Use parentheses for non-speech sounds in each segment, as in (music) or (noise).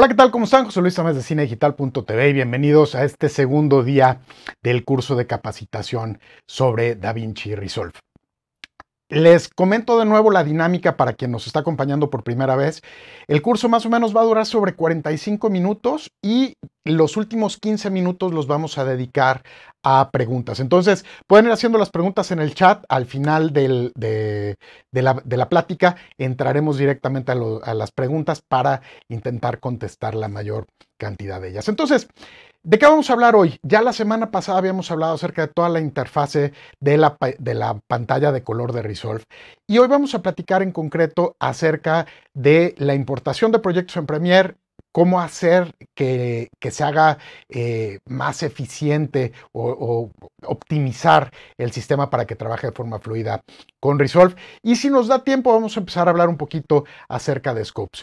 Hola, ¿qué tal? ¿Cómo están? José Luis Tamés de CineDigital.tv y bienvenidos a este segundo día del curso de capacitación sobre DaVinci Resolve. Les comento de nuevo la dinámica para quien nos está acompañando por primera vez. El curso más o menos va a durar sobre 45 minutos y los últimos 15 minutos los vamos a dedicar a preguntas. Entonces, pueden ir haciendo las preguntas en el chat. Al final de, la, plática entraremos directamente a las preguntas para intentar contestar la mayor cantidad de ellas. Entonces, ¿De qué vamos a hablar hoy? Ya la semana pasada habíamos hablado acerca de toda la interfase de la, de la, pantalla de color de Resolve y hoy vamos a platicar en concreto acerca de la importación de proyectos en Premiere, cómo hacer que, que se haga eh, más eficiente o, o, optimizar el sistema para que trabaje de forma fluida con Resolve. Y si nos da tiempo, vamos a empezar a hablar un poquito acerca de scopes.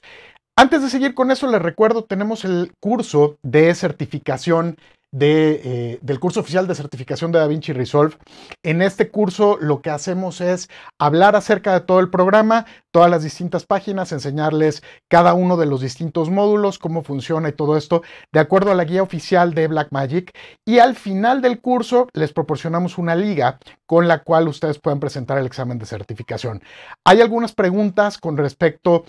Antes de seguir con eso, les recuerdo, tenemos el curso de certificación de, eh, del curso oficial de certificación de DaVinci Resolve. En este curso lo que hacemos es hablar acerca de todo el programa, todas las distintas páginas, enseñarles cada uno de los distintos módulos, cómo funciona y todo esto, de acuerdo a la guía oficial de Blackmagic. Y al final del curso les proporcionamos una liga con la cual ustedes pueden presentar el examen de certificación. Hay algunas preguntas con respecto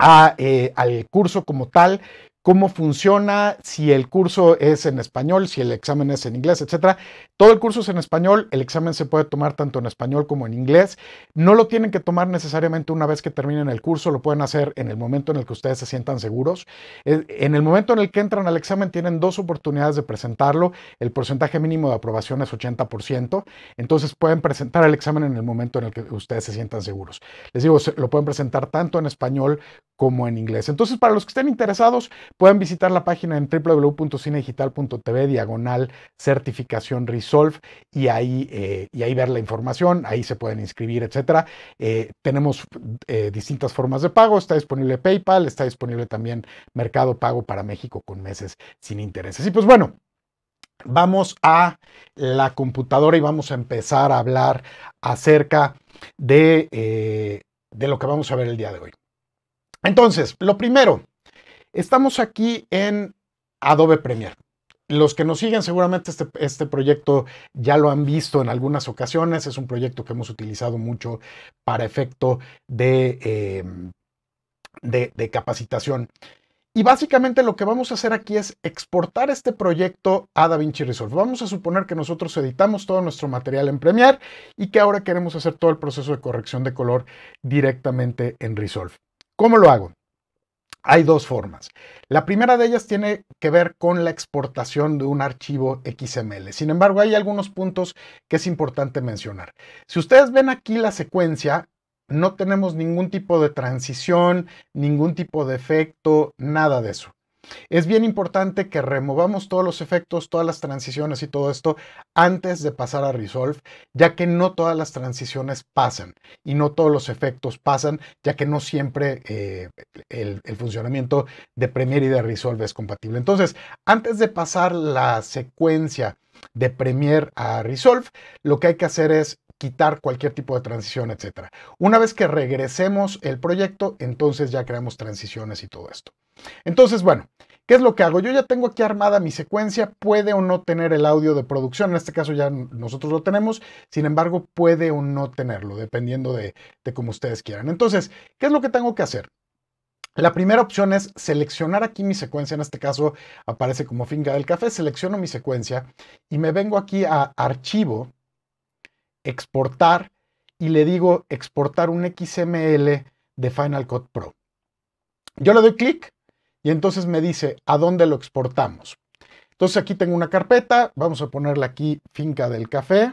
a, eh, al curso como tal cómo funciona, si el curso es en español, si el examen es en inglés, etc. Todo el curso es en español, el examen se puede tomar tanto en español como en inglés. No lo tienen que tomar necesariamente una vez que terminen el curso, lo pueden hacer en el momento en el que ustedes se sientan seguros. Eh, en el momento en el que entran al examen tienen dos oportunidades de presentarlo, el porcentaje mínimo de aprobación es 80%, entonces pueden presentar el examen en el momento en el que ustedes se sientan seguros. Les digo, lo pueden presentar tanto en español como en inglés. Entonces, para los que estén interesados, Pueden visitar la página en www.cinedigital.tv diagonal certificación Resolve y ahí, eh, y ahí ver la información, ahí se pueden inscribir, etc. Eh, tenemos eh, distintas formas de pago, está disponible PayPal, está disponible también Mercado Pago para México con meses sin intereses. Y pues bueno, vamos a la computadora y vamos a empezar a hablar acerca de, de, lo que vamos a ver el día de hoy. Entonces, lo primero, Estamos aquí en Adobe Premiere. Los que nos siguen seguramente este, este, proyecto ya lo han visto en algunas ocasiones. Es un proyecto que hemos utilizado mucho para efecto de, em, de, de capacitación. Y básicamente lo que vamos a hacer aquí es exportar este proyecto a DaVinci Resolve. Vamos a suponer que nosotros editamos todo nuestro material en Premiere y que ahora queremos hacer todo el proceso de corrección de color directamente en Resolve. ¿Cómo lo hago? Hay dos formas. La primera de ellas tiene que ver con la exportación de un archivo XML. Sin embargo, hay algunos puntos que es importante mencionar. Si ustedes ven aquí la secuencia, no tenemos ningún tipo de transición, ningún tipo de efecto, nada de eso. Es bien importante que removamos todos los efectos, todas las transiciones y todo esto antes de pasar a Resolve, ya que no todas las transiciones pasan y no todos los efectos pasan, ya que no siempre eh, el, el, funcionamiento de Premiere y de Resolve es compatible. Entonces, antes de pasar la secuencia de Premiere a Resolve, lo que hay que hacer es quitar cualquier tipo de transición, etc. Una vez que regresemos el proyecto, entonces ya creamos transiciones y todo esto. Entonces, bueno, ¿qué es lo que hago? Yo ya tengo aquí armada mi secuencia, puede o no tener el audio de producción, en este caso ya nosotros lo tenemos, sin embargo, puede o no tenerlo, dependiendo de, cómo ustedes quieran. Entonces, ¿qué es lo que tengo que hacer? La primera opción es seleccionar aquí mi secuencia, en este caso aparece como finca del café, selecciono mi secuencia y me vengo aquí a archivo, exportar y le digo exportar un XML de Final Cut Pro. Yo le doy clic y entonces me dice a dónde lo exportamos. Entonces aquí tengo una carpeta, vamos a ponerle aquí finca del café.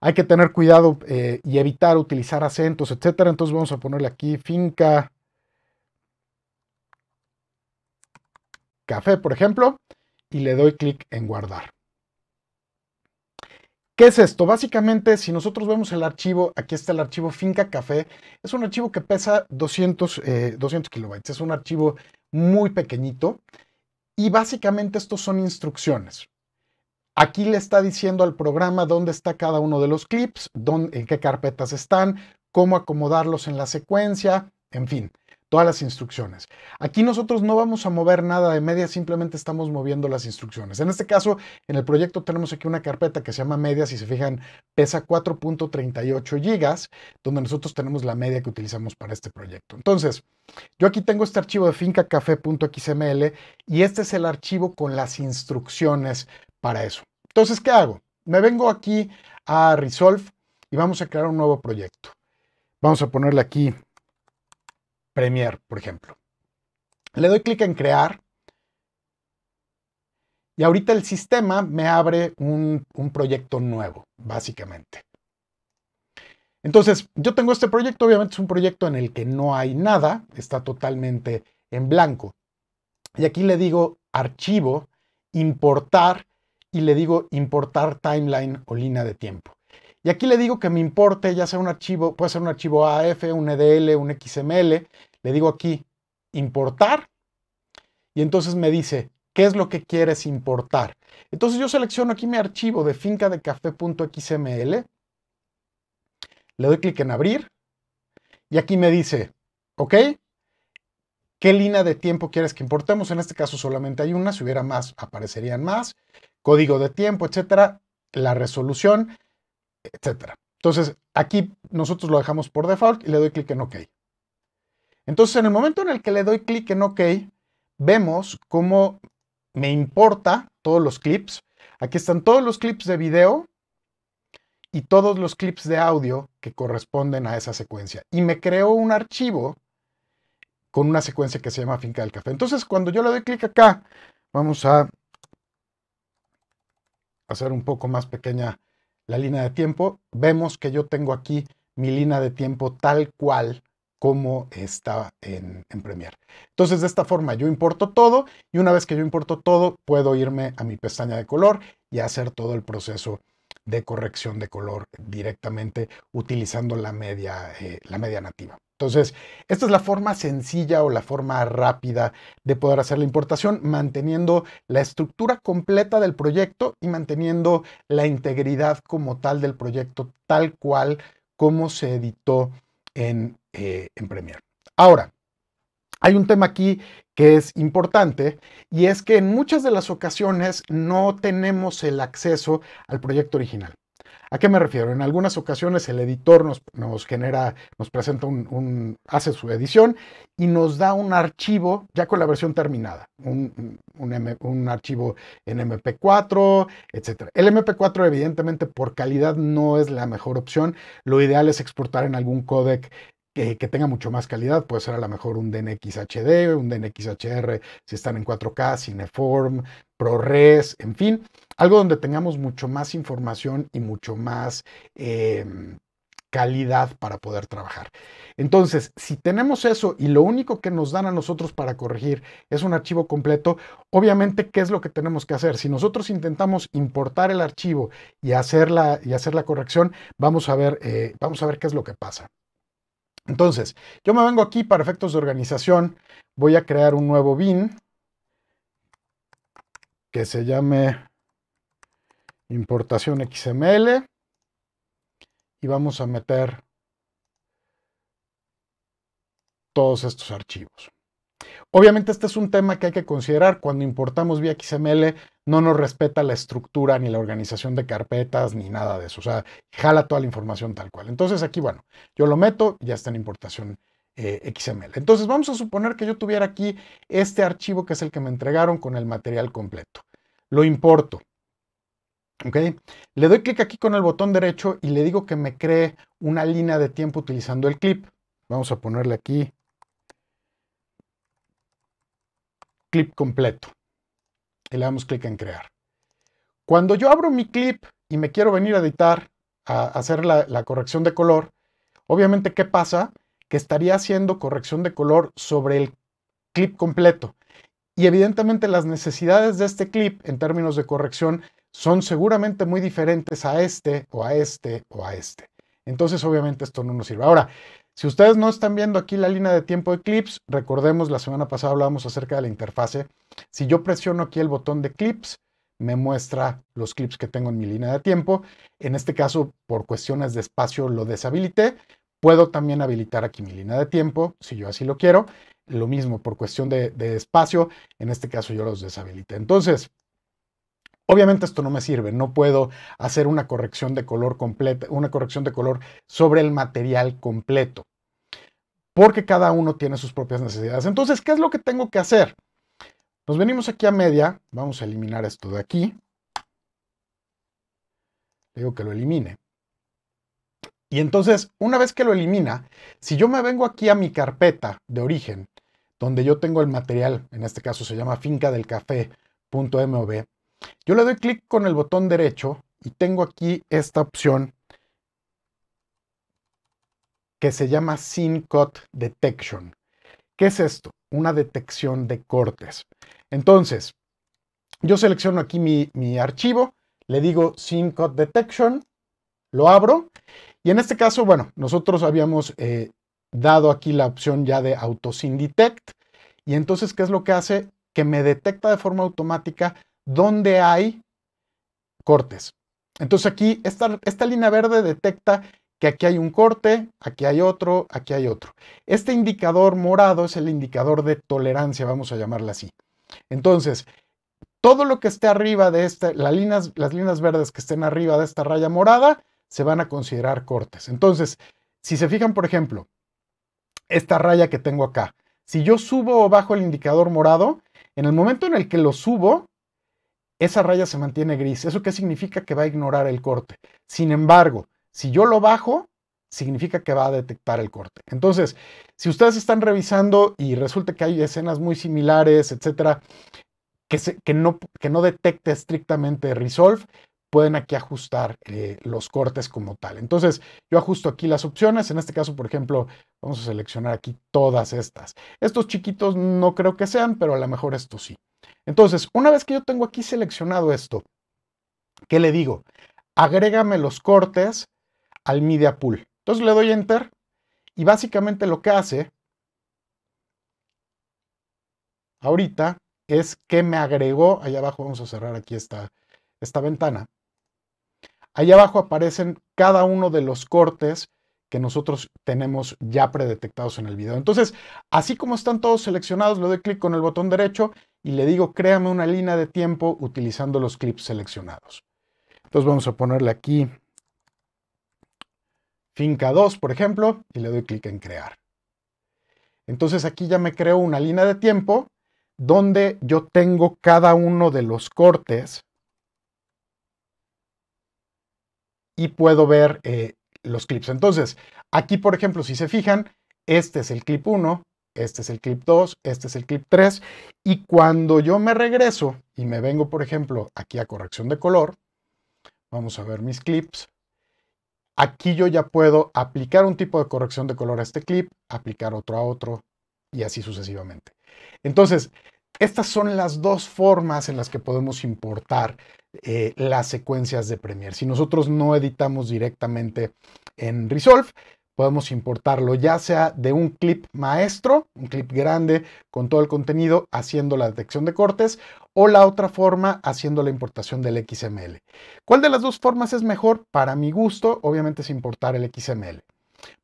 Hay que tener cuidado eh, y evitar utilizar acentos, etcétera. Entonces vamos a ponerle aquí finca café, por ejemplo, y le doy clic en guardar. ¿Qué es esto? Básicamente, si nosotros vemos el archivo, aquí está el archivo Finca Café, es un archivo que pesa 200, eh, kilobytes, es un archivo muy pequeñito y básicamente estos son instrucciones. Aquí le está diciendo al programa dónde está cada uno de los clips, en qué carpetas están, cómo acomodarlos en la secuencia, en fin todas las instrucciones. Aquí nosotros no vamos a mover nada de media, simplemente estamos moviendo las instrucciones. En este caso, en el proyecto tenemos aquí una carpeta que se llama media, si se fijan, pesa 4.38 gigas, donde nosotros tenemos la media que utilizamos para este proyecto. Entonces, yo aquí tengo este archivo de fincacafé.xml y este es el archivo con las instrucciones para eso. Entonces, ¿qué hago? Me vengo aquí a Resolve y vamos a crear un nuevo proyecto. Vamos a ponerle aquí Premiere, por ejemplo. Le doy clic en crear. Y ahorita el sistema me abre un, proyecto nuevo, básicamente. Entonces, yo tengo este proyecto, obviamente es un proyecto en el que no hay nada, está totalmente en blanco. Y aquí le digo archivo, importar, y le digo importar timeline o línea de tiempo. Y aquí le digo que me importe, ya sea un archivo, puede ser un archivo AF, un EDL, un XML, le digo aquí, importar. Y entonces me dice, ¿qué es lo que quieres importar? Entonces yo selecciono aquí mi archivo de finca de café.xml. Le doy clic en abrir. Y aquí me dice, ¿ok? ¿Qué línea de tiempo quieres que importemos? En este caso solamente hay una. Si hubiera más, aparecerían más. Código de tiempo, etcétera. La resolución, etcétera. Entonces, aquí nosotros lo dejamos por default y le doy clic en OK. Entonces, en el momento en el que le doy clic en OK, vemos cómo me importa todos los clips. Aquí están todos los clips de video y todos los clips de audio que corresponden a esa secuencia. Y me creó un archivo con una secuencia que se llama Finca del Café. Entonces, cuando yo le doy clic acá, vamos a hacer un poco más pequeña la línea de tiempo. Vemos que yo tengo aquí mi línea de tiempo tal cual como está en, en Premiere. Entonces de esta forma yo importo todo y una vez que yo importo todo puedo irme a mi pestaña de color y hacer todo el proceso de corrección de color directamente utilizando la media, eh, la media nativa. Entonces, esta es la forma sencilla o la forma rápida de poder hacer la importación, manteniendo la estructura completa del proyecto y manteniendo la integridad como tal del proyecto, tal cual como se editó en, eh, Premiere. Ahora, hay un tema aquí que es importante y es que en muchas de las ocasiones no tenemos el acceso al proyecto original. ¿A qué me refiero? En algunas ocasiones el editor nos, nos genera, nos presenta un, hace su edición y nos da un archivo ya con la versión terminada, un, archivo en MP4, etc. El MP4 evidentemente por calidad no es la mejor opción, lo ideal es exportar en algún codec que, tenga mucho más calidad. Puede ser a lo mejor un DNX HD, un DNX HR, si están en 4K, Cineform, ProRes, en fin, algo donde tengamos mucho más información y mucho más em, calidad para poder trabajar. Entonces, si tenemos eso y lo único que nos dan a nosotros para corregir es un archivo completo, obviamente, ¿qué es lo que tenemos que hacer? Si nosotros intentamos importar el archivo y hacer la, y hacer la corrección, vamos a, ver, eh, vamos a ver qué es lo que pasa. Entonces, yo me vengo aquí para efectos de organización, voy a crear un nuevo bin, que se llame importación XML y vamos a meter todos estos archivos. Obviamente este es un tema que hay que considerar. Cuando importamos vía XML no nos respeta la estructura ni la organización de carpetas ni nada de eso. O sea, jala toda la información tal cual. Entonces aquí, bueno, yo lo meto y ya está en importación eh, XML. Entonces vamos a suponer que yo tuviera aquí este archivo que es el que me entregaron con el material completo lo importo. Le doy clic aquí con el botón derecho y le digo que me cree una línea de tiempo utilizando el clip. Vamos a ponerle aquí clip completo. Y le damos clic en crear. Cuando yo abro mi clip y me quiero venir a editar, a hacer la corrección de color, obviamente, ¿qué pasa? Que estaría haciendo corrección de color sobre el clip completo. Y evidentemente las necesidades de este clip en términos de corrección son seguramente muy diferentes a este o a este o a este. Entonces obviamente esto no nos sirve. Ahora, si ustedes no están viendo aquí la línea de tiempo de clips, recordemos la semana pasada hablábamos acerca de la interfase. Si yo presiono aquí el botón de clips, me muestra los clips que tengo en mi línea de tiempo. En este caso, por cuestiones de espacio lo deshabilité. Puedo también habilitar aquí mi línea de tiempo, si yo así lo quiero lo mismo, por cuestión de, espacio, en este caso yo los deshabilité. Entonces, Obviamente esto no me sirve, no puedo hacer una corrección de color completa, una corrección de color sobre el material completo, porque cada uno tiene sus propias necesidades. Entonces, ¿qué es lo que tengo que hacer? Nos pues venimos aquí a media, vamos a eliminar esto de aquí. Le digo que lo elimine. Y entonces, una vez que lo elimina, si yo me vengo aquí a mi carpeta de origen donde yo tengo el material, en este caso se llama finca fincadelcafé.mov, yo le doy clic con el botón derecho y tengo aquí esta opción que se llama sin Cut Detection. ¿Qué es esto? Una detección de cortes. Entonces, yo selecciono aquí mi, archivo, le digo sin Cut Detection, lo abro y en este caso, bueno, nosotros habíamos eh, dado aquí la opción ya de Auto Detect Y entonces, ¿qué es lo que hace? Que me detecta de forma automática dónde hay cortes. Entonces aquí, esta, esta línea verde detecta que aquí hay un corte, aquí hay otro, aquí hay otro. Este indicador morado es el indicador de tolerancia, vamos a llamarla así. Entonces, todo lo que esté arriba de esta, las líneas, las líneas verdes que estén arriba de esta raya morada, se van a considerar cortes. Entonces, si se fijan, por ejemplo, esta raya que tengo acá. Si yo subo o bajo el indicador morado, en el momento en el que lo subo, esa raya se mantiene gris. ¿Eso qué significa? Que va a ignorar el corte. Sin embargo, si yo lo bajo, significa que va a detectar el corte. Entonces, si ustedes están revisando y resulta que hay escenas muy similares, etcétera, que, que, no, que no detecte estrictamente Resolve, pueden aquí ajustar eh, los cortes como tal. Entonces, yo ajusto aquí las opciones. En este caso, por ejemplo, vamos a seleccionar aquí todas estas. Estos chiquitos no creo que sean, pero a lo mejor estos sí. Entonces, una vez que yo tengo aquí seleccionado esto, ¿qué le digo? Agrégame los cortes al Media Pool. Entonces le doy Enter y básicamente lo que hace ahorita es que me agregó, allá abajo vamos a cerrar aquí esta ventana, Allá abajo aparecen cada uno de los cortes que nosotros tenemos ya predetectados en el video. Entonces, así como están todos seleccionados, le doy clic con el botón derecho y le digo, créame una línea de tiempo utilizando los clips seleccionados. Entonces vamos a ponerle aquí finca 2, por ejemplo, y le doy clic en crear. Entonces aquí ya me creo una línea de tiempo donde yo tengo cada uno de los cortes y puedo ver eh, los clips. Entonces, aquí, por ejemplo, si se fijan, este es el clip 1, este es el clip 2, este es el clip 3, y cuando yo me regreso y me vengo, por ejemplo, aquí a corrección de color, vamos a ver mis clips, aquí yo ya puedo aplicar un tipo de corrección de color a este clip, aplicar otro a otro, y así sucesivamente. Entonces, estas son las dos formas en las que podemos importar eh, las secuencias de Premiere. Si nosotros no editamos directamente en Resolve, podemos importarlo ya sea de un clip maestro, un clip grande con todo el contenido, haciendo la detección de cortes, o la otra forma haciendo la importación del XML. ¿Cuál de las dos formas es mejor? Para mi gusto, obviamente es importar el XML.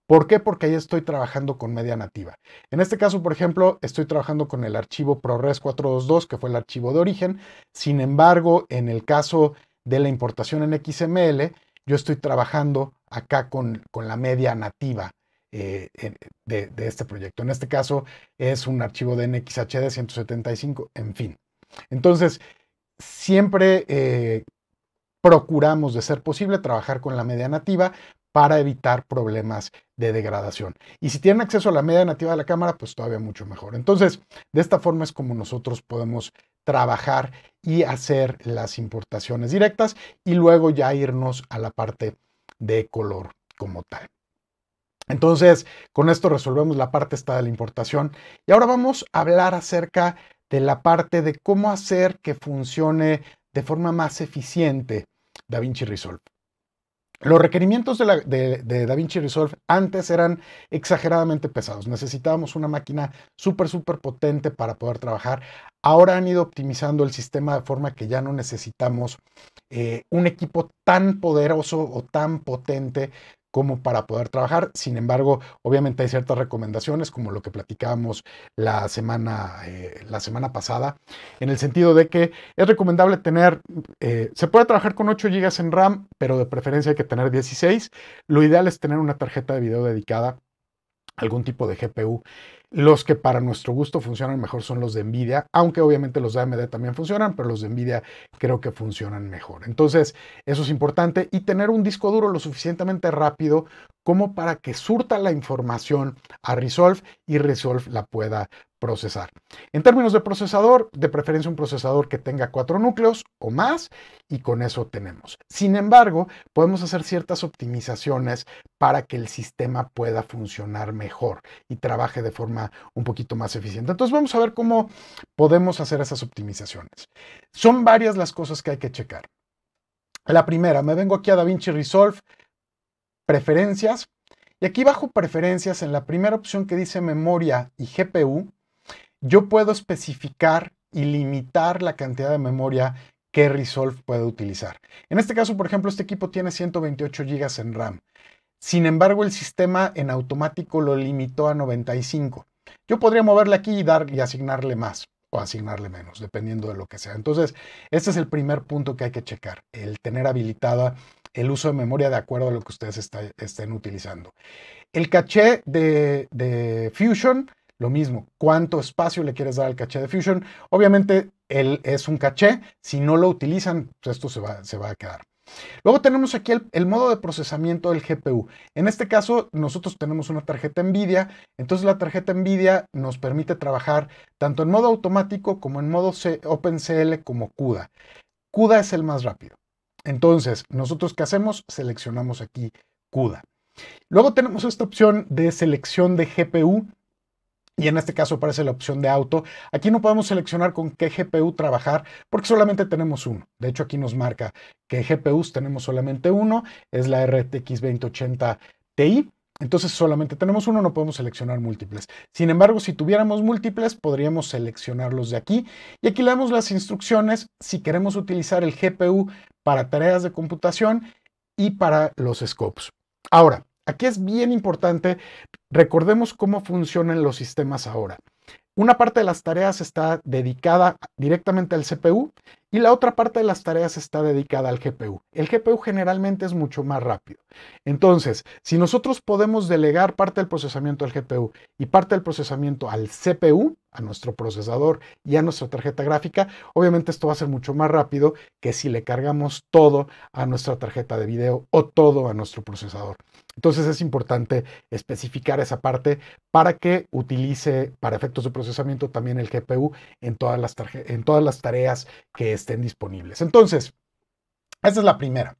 ¿Por qué? Porque ahí estoy trabajando con media nativa. En este caso, por ejemplo, estoy trabajando con el archivo ProRes 422, que fue el archivo de origen. Sin embargo, en el caso de la importación en XML, yo estoy trabajando acá con, con la media nativa eh, eh, de, este proyecto. En este caso, es un archivo de NXHD 175, en fin. Entonces, siempre eh, procuramos, de ser posible, trabajar con la media nativa para evitar problemas de degradación. Y si tienen acceso a la media nativa de la cámara, pues todavía mucho mejor. Entonces, de esta forma es como nosotros podemos trabajar y hacer las importaciones directas y luego ya irnos a la parte de color como tal. Entonces, con esto resolvemos la parte esta de la importación y ahora vamos a hablar acerca de la parte de cómo hacer que funcione de forma más eficiente DaVinci Resolve. Los requerimientos de, la, de, DaVinci Resolve antes eran exageradamente pesados. Necesitábamos una máquina súper, súper potente para poder trabajar. Ahora han ido optimizando el sistema de forma que ya no necesitamos eh, un equipo tan poderoso o tan potente como para poder trabajar. Sin embargo, obviamente hay ciertas recomendaciones, como lo que platicábamos la semana, eh, la semana pasada, en el sentido de que es recomendable tener, eh, se puede trabajar con 8 GB en RAM, pero de preferencia hay que tener 16. Lo ideal es tener una tarjeta de video dedicada algún tipo de GPU los que para nuestro gusto funcionan mejor son los de Nvidia, aunque obviamente los de AMD también funcionan, pero los de Nvidia creo que funcionan mejor. Entonces, eso es importante y tener un disco duro lo suficientemente rápido como para que surta la información a Resolve y Resolve la pueda procesar. En términos de procesador, de preferencia un procesador que tenga cuatro núcleos o más y con eso tenemos. Sin embargo, podemos hacer ciertas optimizaciones para que el sistema pueda funcionar mejor y trabaje de forma un poquito más eficiente. Entonces vamos a ver cómo podemos hacer esas optimizaciones. Son varias las cosas que hay que checar. La primera, me vengo aquí a DaVinci Resolve, preferencias, y aquí bajo preferencias, en la primera opción que dice memoria y GPU, yo puedo especificar y limitar la cantidad de memoria que Resolve puede utilizar. En este caso, por ejemplo, este equipo tiene 128 GB en RAM. Sin embargo, el sistema en automático lo limitó a 95. Yo podría moverle aquí y dar y asignarle más o asignarle menos, dependiendo de lo que sea. Entonces, este es el primer punto que hay que checar, el tener habilitada el uso de memoria de acuerdo a lo que ustedes estén utilizando. El caché de, Fusion, lo mismo, cuánto espacio le quieres dar al caché de Fusion. Obviamente, él es un caché, si no lo utilizan, pues esto se va, se va a quedar. Luego tenemos aquí el, modo de procesamiento del GPU. En este caso, nosotros tenemos una tarjeta NVIDIA, entonces la tarjeta NVIDIA nos permite trabajar tanto en modo automático como en modo OpenCL como CUDA. CUDA es el más rápido. Entonces, nosotros qué hacemos? Seleccionamos aquí CUDA. Luego tenemos esta opción de selección de GPU y en este caso aparece la opción de auto. Aquí no podemos seleccionar con qué GPU trabajar porque solamente tenemos uno. De hecho, aquí nos marca que GPUs tenemos solamente uno, es la RTX 2080 Ti. Entonces solamente tenemos uno, no podemos seleccionar múltiples. Sin embargo, si tuviéramos múltiples, podríamos seleccionarlos de aquí. Y aquí le damos las instrucciones si queremos utilizar el GPU para tareas de computación y para los scopes. Ahora, Aquí es bien importante, recordemos cómo funcionan los sistemas ahora. Una parte de las tareas está dedicada directamente al CPU y la otra parte de las tareas está dedicada al GPU. El GPU generalmente es mucho más rápido. Entonces, si nosotros podemos delegar parte del procesamiento al GPU y parte del procesamiento al CPU, a nuestro procesador y a nuestra tarjeta gráfica, obviamente esto va a ser mucho más rápido que si le cargamos todo a nuestra tarjeta de video o todo a nuestro procesador. Entonces es importante especificar esa parte para que utilice para efectos de procesamiento también el GPU en todas las, en todas las tareas que estén disponibles. Entonces, esa es la primera.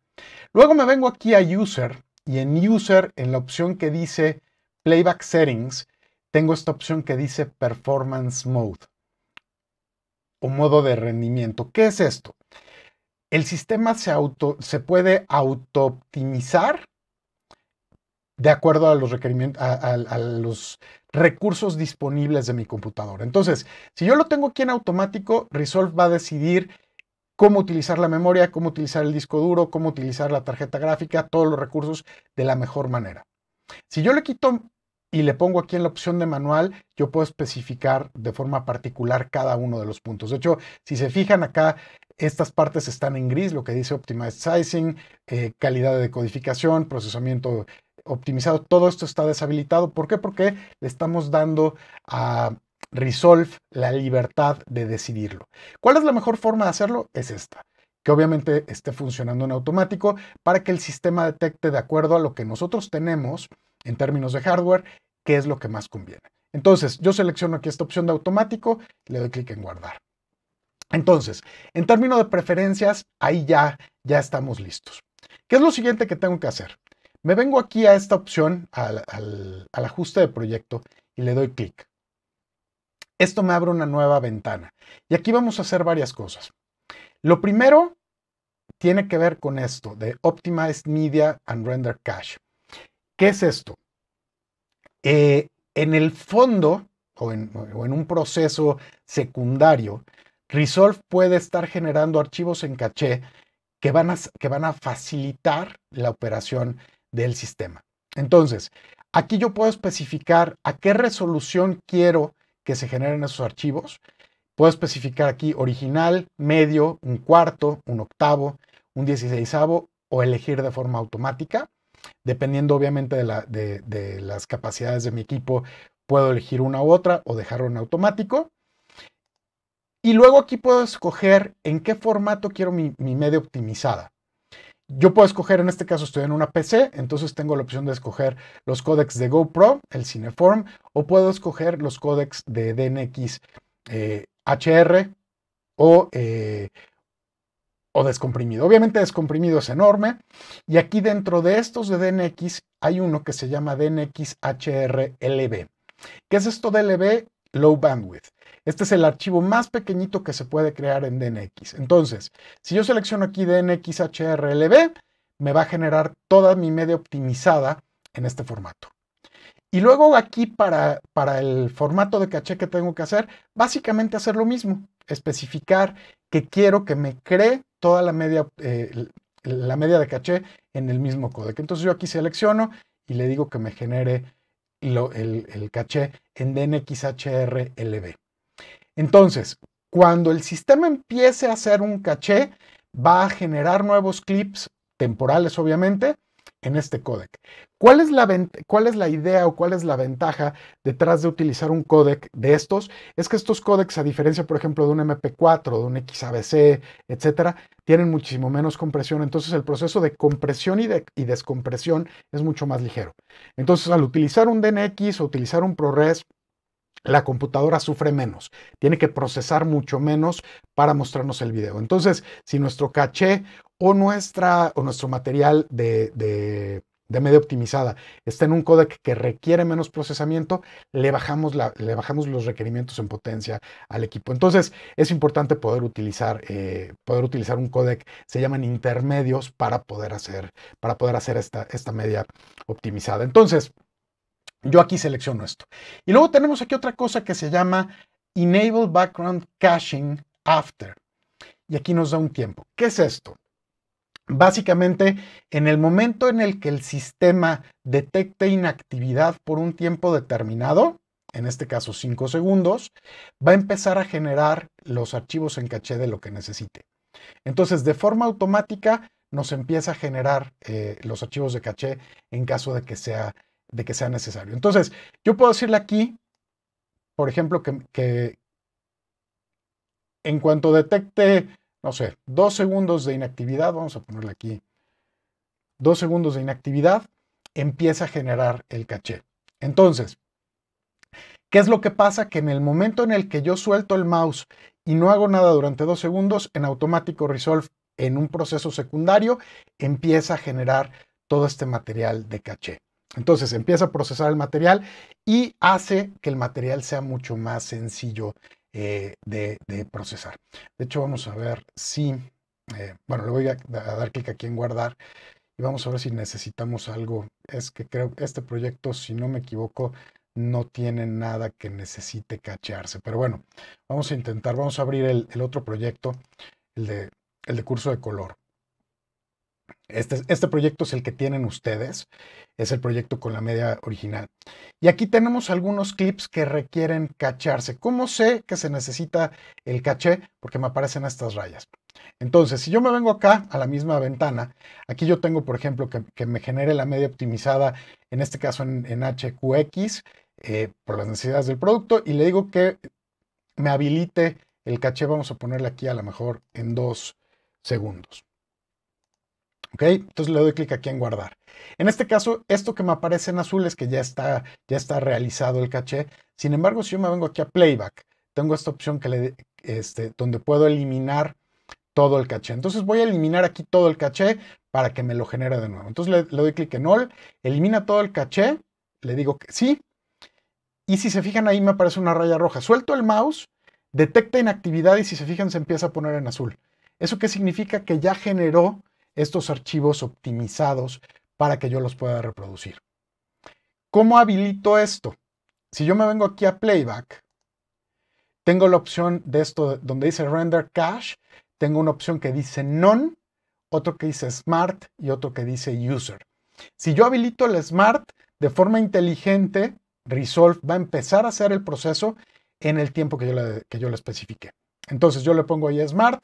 Luego me vengo aquí a User y en User, en la opción que dice Playback Settings, tengo esta opción que dice Performance Mode o modo de rendimiento. ¿Qué es esto? El sistema se, auto, se puede auto-optimizar de acuerdo a los, requerimientos, a, los recursos disponibles de mi computadora. Entonces, si yo lo tengo aquí en automático, Resolve va a decidir cómo utilizar la memoria, cómo utilizar el disco duro, cómo utilizar la tarjeta gráfica, todos los recursos de la mejor manera. Si yo le quito y le pongo aquí en la opción de manual, yo puedo especificar de forma particular cada uno de los puntos. De hecho, si se fijan acá, estas partes están en gris, lo que dice Optimized Sizing, eh, calidad de codificación, procesamiento optimizado. Todo esto está deshabilitado. ¿Por qué? Porque le estamos dando a Resolve la libertad de decidirlo. ¿Cuál es la mejor forma de hacerlo? Es esta que obviamente esté funcionando en automático para que el sistema detecte de acuerdo a lo que nosotros tenemos en términos de hardware, qué es lo que más conviene. Entonces, yo selecciono aquí esta opción de automático, le doy clic en guardar. Entonces, en términos de preferencias, ahí ya, ya estamos listos. ¿Qué es lo siguiente que tengo que hacer? Me vengo aquí a esta opción, al, ajuste de proyecto, y le doy clic. Esto me abre una nueva ventana. Y aquí vamos a hacer varias cosas. Lo primero tiene que ver con esto de Optimized Media and Render Cache. ¿Qué es esto? Eh, en el fondo o en un proceso secundario, Resolve puede estar generando archivos en caché que van a, que van a facilitar la operación del sistema. Entonces, aquí yo puedo especificar a qué resolución quiero que se generen esos archivos. Puedo especificar aquí original, medio, un cuarto, un octavo, un dieciséisavo o elegir de forma automática. Dependiendo obviamente de, de las capacidades de mi equipo, puedo elegir una u otra o dejarlo en automático. Y luego aquí puedo escoger en qué formato quiero mi, media optimizada. Yo puedo escoger, en este caso estoy en una PC, entonces tengo la opción de escoger los códecs de GoPro, el Cineform, o puedo escoger los códecs de DNX HR eh, o, eh, o descomprimido. Obviamente descomprimido es enorme y aquí dentro de estos de DNX hay uno que se llama DNX HR LB. ¿Qué es esto de LB? Low Bandwidth. Este es el archivo más pequeñito que se puede crear en DNX. Entonces, si yo selecciono aquí DNX HRLB, me va a generar toda mi media optimizada en este formato. Y luego aquí para, para el formato de caché que tengo que hacer, básicamente hacer lo mismo, especificar que quiero que me cree toda la media, eh, la media de caché en el mismo codec. Entonces yo aquí selecciono y le digo que me genere el, el caché en DNXHRLB. Entonces, cuando el sistema empiece a hacer un caché, va a generar nuevos clips temporales, obviamente, en este codec. ¿Cuál es, la idea o cuál es la ventaja detrás de utilizar un codec de estos? Es que estos codecs, a diferencia, por ejemplo, de un MP4, de un XABC, etcétera, tienen muchísimo menos compresión. Entonces, el proceso de compresión y, y descompresión es mucho más ligero. Entonces, al utilizar un DNX o utilizar un ProRes, la computadora sufre menos, tiene que procesar mucho menos para mostrarnos el video. Entonces, si nuestro caché o, nuestra, o nuestro material de, de, media optimizada está en un codec que requiere menos procesamiento, le bajamos, la, le bajamos los requerimientos en potencia al equipo. Entonces, es importante poder utilizar, eh, poder utilizar un codec, se llaman intermedios, para poder hacer, para poder hacer esta, esta media optimizada. Entonces, yo aquí selecciono esto. Y luego tenemos aquí otra cosa que se llama Enable Background Caching After. Y aquí nos da un tiempo. ¿Qué es esto? Básicamente, en el momento en el que el sistema detecte inactividad por un tiempo determinado, en este caso 5 segundos, va a empezar a generar los archivos en caché de lo que necesite. Entonces, de forma automática, nos empieza a generar eh, los archivos de caché en caso de que sea de que sea necesario. Entonces, yo puedo decirle aquí, por ejemplo, que, en cuanto detecte, no sé, dos segundos de inactividad, vamos a ponerle aquí dos segundos de inactividad, empieza a generar el caché. Entonces, ¿qué es lo que pasa? Que en el momento en el que yo suelto el mouse y no hago nada durante dos segundos, en automático Resolve, en un proceso secundario, empieza a generar todo este material de caché. Entonces empieza a procesar el material y hace que el material sea mucho más sencillo eh, de, procesar. De hecho, vamos a ver si, eh, bueno, le voy a, dar clic aquí en guardar y vamos a ver si necesitamos algo. Es que creo que este proyecto, si no me equivoco, no tiene nada que necesite cachearse. Pero bueno, vamos a intentar, vamos a abrir el, otro proyecto, el el de curso de color. Este, este, proyecto es el que tienen ustedes, es el proyecto con la media original. Y aquí tenemos algunos clips que requieren cacharse. ¿Cómo sé que se necesita el caché? Porque me aparecen estas rayas. Entonces, si yo me vengo acá a la misma ventana, aquí yo tengo, por ejemplo, que, me genere la media optimizada, en este caso en, HQX, eh, por las necesidades del producto, y le digo que me habilite el caché, vamos a ponerle aquí a lo mejor en dos segundos. Entonces le doy clic aquí en guardar. En este caso, esto que me aparece en azul es que ya está, ya está realizado el caché. Sin embargo, si yo me vengo aquí a playback, tengo esta opción que le, este, donde puedo eliminar todo el caché. Entonces voy a eliminar aquí todo el caché para que me lo genere de nuevo. Entonces le, le doy clic en all, elimina todo el caché, le digo que sí. Y si se fijan ahí me aparece una raya roja. Suelto el mouse, detecta inactividad y si se fijan se empieza a poner en azul. ¿Eso qué significa? Que ya generó estos archivos optimizados para que yo los pueda reproducir. ¿Cómo habilito esto? Si yo me vengo aquí a Playback, tengo la opción de esto donde dice Render Cache, tengo una opción que dice non, otro que dice Smart y otro que dice User. Si yo habilito el Smart de forma inteligente, Resolve va a empezar a hacer el proceso en el tiempo que yo le, que yo le especifique. Entonces yo le pongo ahí Smart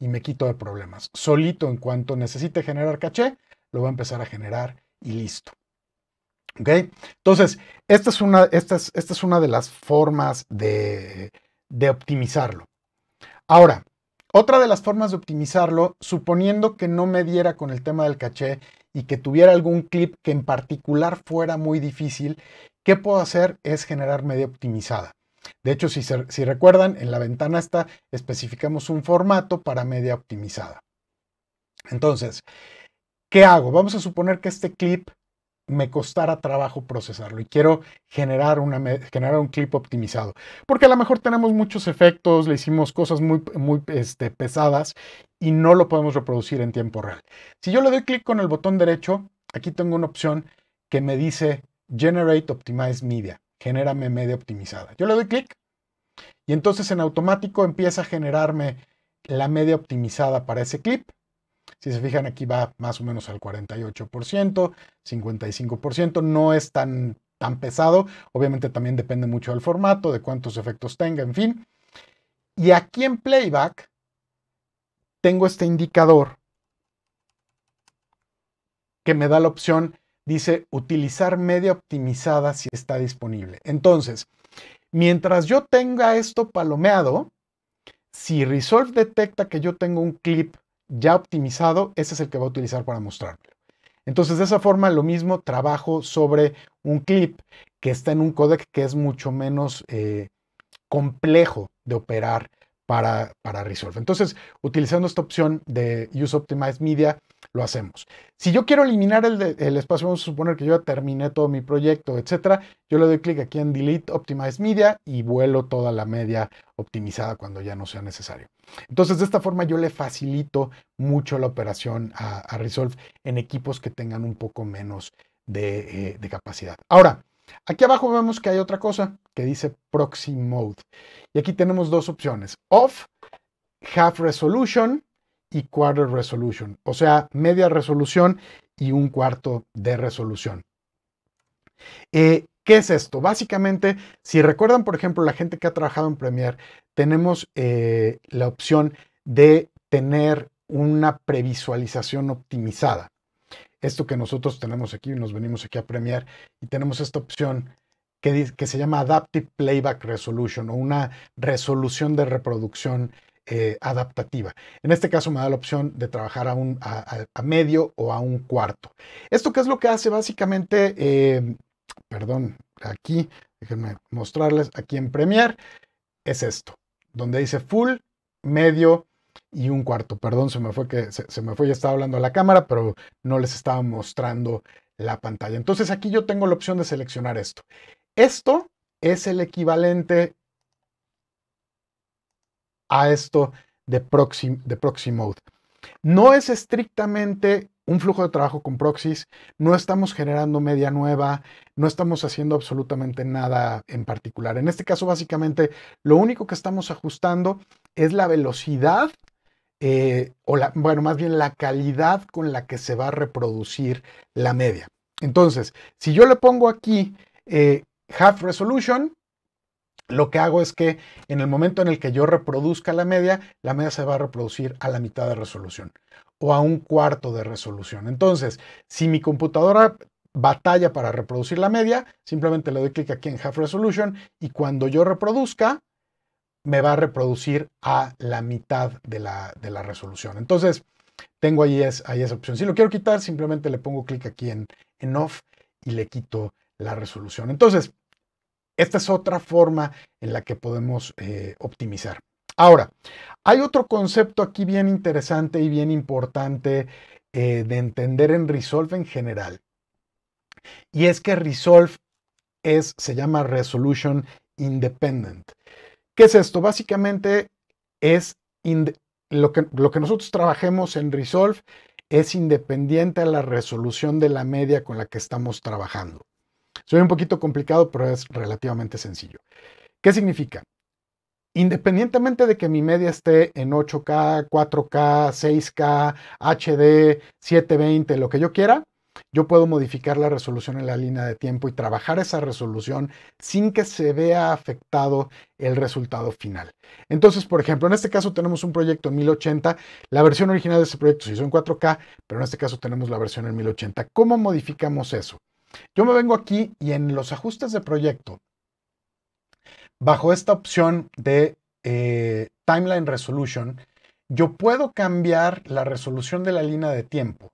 y me quito de problemas. Solito, en cuanto necesite generar caché, lo voy a empezar a generar y listo. ¿Ok? Entonces, esta es una, esta es una de las formas de, de optimizarlo. Ahora, otra de las formas de optimizarlo, suponiendo que no me diera con el tema del caché y que tuviera algún clip que en particular fuera muy difícil, ¿qué puedo hacer? Es generar media optimizada. De hecho, si, recuerdan, en la ventana está especificamos un formato para media optimizada. Entonces, ¿qué hago? Vamos a suponer que este clip me costara trabajo procesarlo y quiero generar, un clip optimizado. Porque a lo mejor tenemos muchos efectos, le hicimos cosas muy, muy este, pesadas y no lo podemos reproducir en tiempo real. Si yo le doy clic con el botón derecho, aquí tengo una opción que me dice Generate Optimized Media genérame media optimizada. Yo le doy clic y entonces en automático empieza a generarme la media optimizada para ese clip. Si se fijan aquí va más o menos al 48%, 55%, no es tan, tan pesado, obviamente también depende mucho del formato, de cuántos efectos tenga, en fin. Y aquí en playback tengo este indicador que me da la opción dice utilizar media optimizada si está disponible. Entonces, mientras yo tenga esto palomeado, si Resolve detecta que yo tengo un clip ya optimizado, ese es el que va a utilizar para mostrarlo. Entonces, de esa forma, lo mismo trabajo sobre un clip que está en un codec que es mucho menos eh, complejo de operar para, para Resolve. Entonces, utilizando esta opción de Use Optimized Media, lo hacemos. Si yo quiero eliminar el, espacio, vamos a suponer que yo ya terminé todo mi proyecto, etcétera, yo le doy clic aquí en Delete Optimized Media y vuelo toda la media optimizada cuando ya no sea necesario. Entonces, de esta forma yo le facilito mucho la operación a, Resolve en equipos que tengan un poco menos de, eh, de capacidad. Ahora, Aquí abajo vemos que hay otra cosa que dice proxy mode. Y aquí tenemos dos opciones, off, half resolution y quarter resolution, o sea, media resolución y un cuarto de resolución. Eh, ¿Qué es esto? Básicamente, si recuerdan, por ejemplo, la gente que ha trabajado en Premiere, tenemos eh, la opción de tener una previsualización optimizada esto que nosotros tenemos aquí, nos venimos aquí a premiar y tenemos esta opción que, que se llama Adaptive Playback Resolution o una resolución de reproducción eh, adaptativa. En este caso me da la opción de trabajar a, medio o a un cuarto. ¿Esto qué es lo que hace? Básicamente, em, perdón, aquí, déjenme mostrarles, aquí en premiar es esto, donde dice full, medio y un cuarto. Perdón, se me fue que se, me fue, ya estaba hablando a la cámara, pero no les estaba mostrando la pantalla. Entonces aquí yo tengo la opción de seleccionar esto. Esto es el equivalente a esto de de proxy mode. No es estrictamente un flujo de trabajo con proxies, no estamos generando media nueva, no estamos haciendo absolutamente nada en particular. En este caso, básicamente, lo único que estamos ajustando es la velocidad eh, o la, bueno, más bien la calidad con la que se va a reproducir la media. Entonces, si yo le pongo aquí eh, half resolution, lo que hago es que en el momento en el que yo reproduzca la media, la media se va a reproducir a la mitad de resolución o a un cuarto de resolución. Entonces, si mi computadora batalla para reproducir la media, simplemente le doy clic aquí en Half Resolution y cuando yo reproduzca, me va a reproducir a la mitad de la, resolución. Entonces, tengo ahí, es, esa opción. Si lo quiero quitar, simplemente le pongo clic aquí en, en Off y le quito la resolución. Entonces, esta es otra forma en la que podemos eh, optimizar. Ahora, hay otro concepto aquí bien interesante y bien importante eh, de entender en Resolve en general. Y es que Resolve es, se llama Resolution Independent. ¿Qué es esto? Básicamente es lo que, lo que nosotros trabajemos en Resolve es independiente a la resolución de la media con la que estamos trabajando. Soy un poquito complicado, pero es relativamente sencillo. ¿Qué significa? Independientemente de que mi media esté en 8K, 4K, 6K, HD, 720, lo que yo quiera, yo puedo modificar la resolución en la línea de tiempo y trabajar esa resolución sin que se vea afectado el resultado final. Entonces, por ejemplo, en este caso tenemos un proyecto en 1080, la versión original de ese proyecto se hizo en 4K, pero en este caso tenemos la versión en 1080. ¿Cómo modificamos eso? Yo me vengo aquí y en los ajustes de proyecto bajo esta opción de eh, Timeline Resolution, yo puedo cambiar la resolución de la línea de tiempo.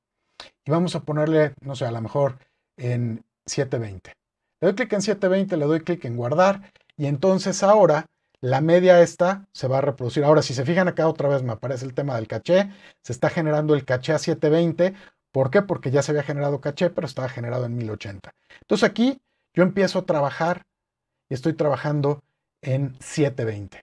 Y vamos a ponerle, no sé, a lo mejor en 720. Le doy clic en 720, le doy clic en guardar y entonces ahora la media esta se va a reproducir. Ahora, si se fijan acá otra vez me aparece el tema del caché, se está generando el caché a 720. ¿Por qué? Porque ya se había generado caché, pero estaba generado en 1080. Entonces aquí yo empiezo a trabajar y estoy trabajando en 720,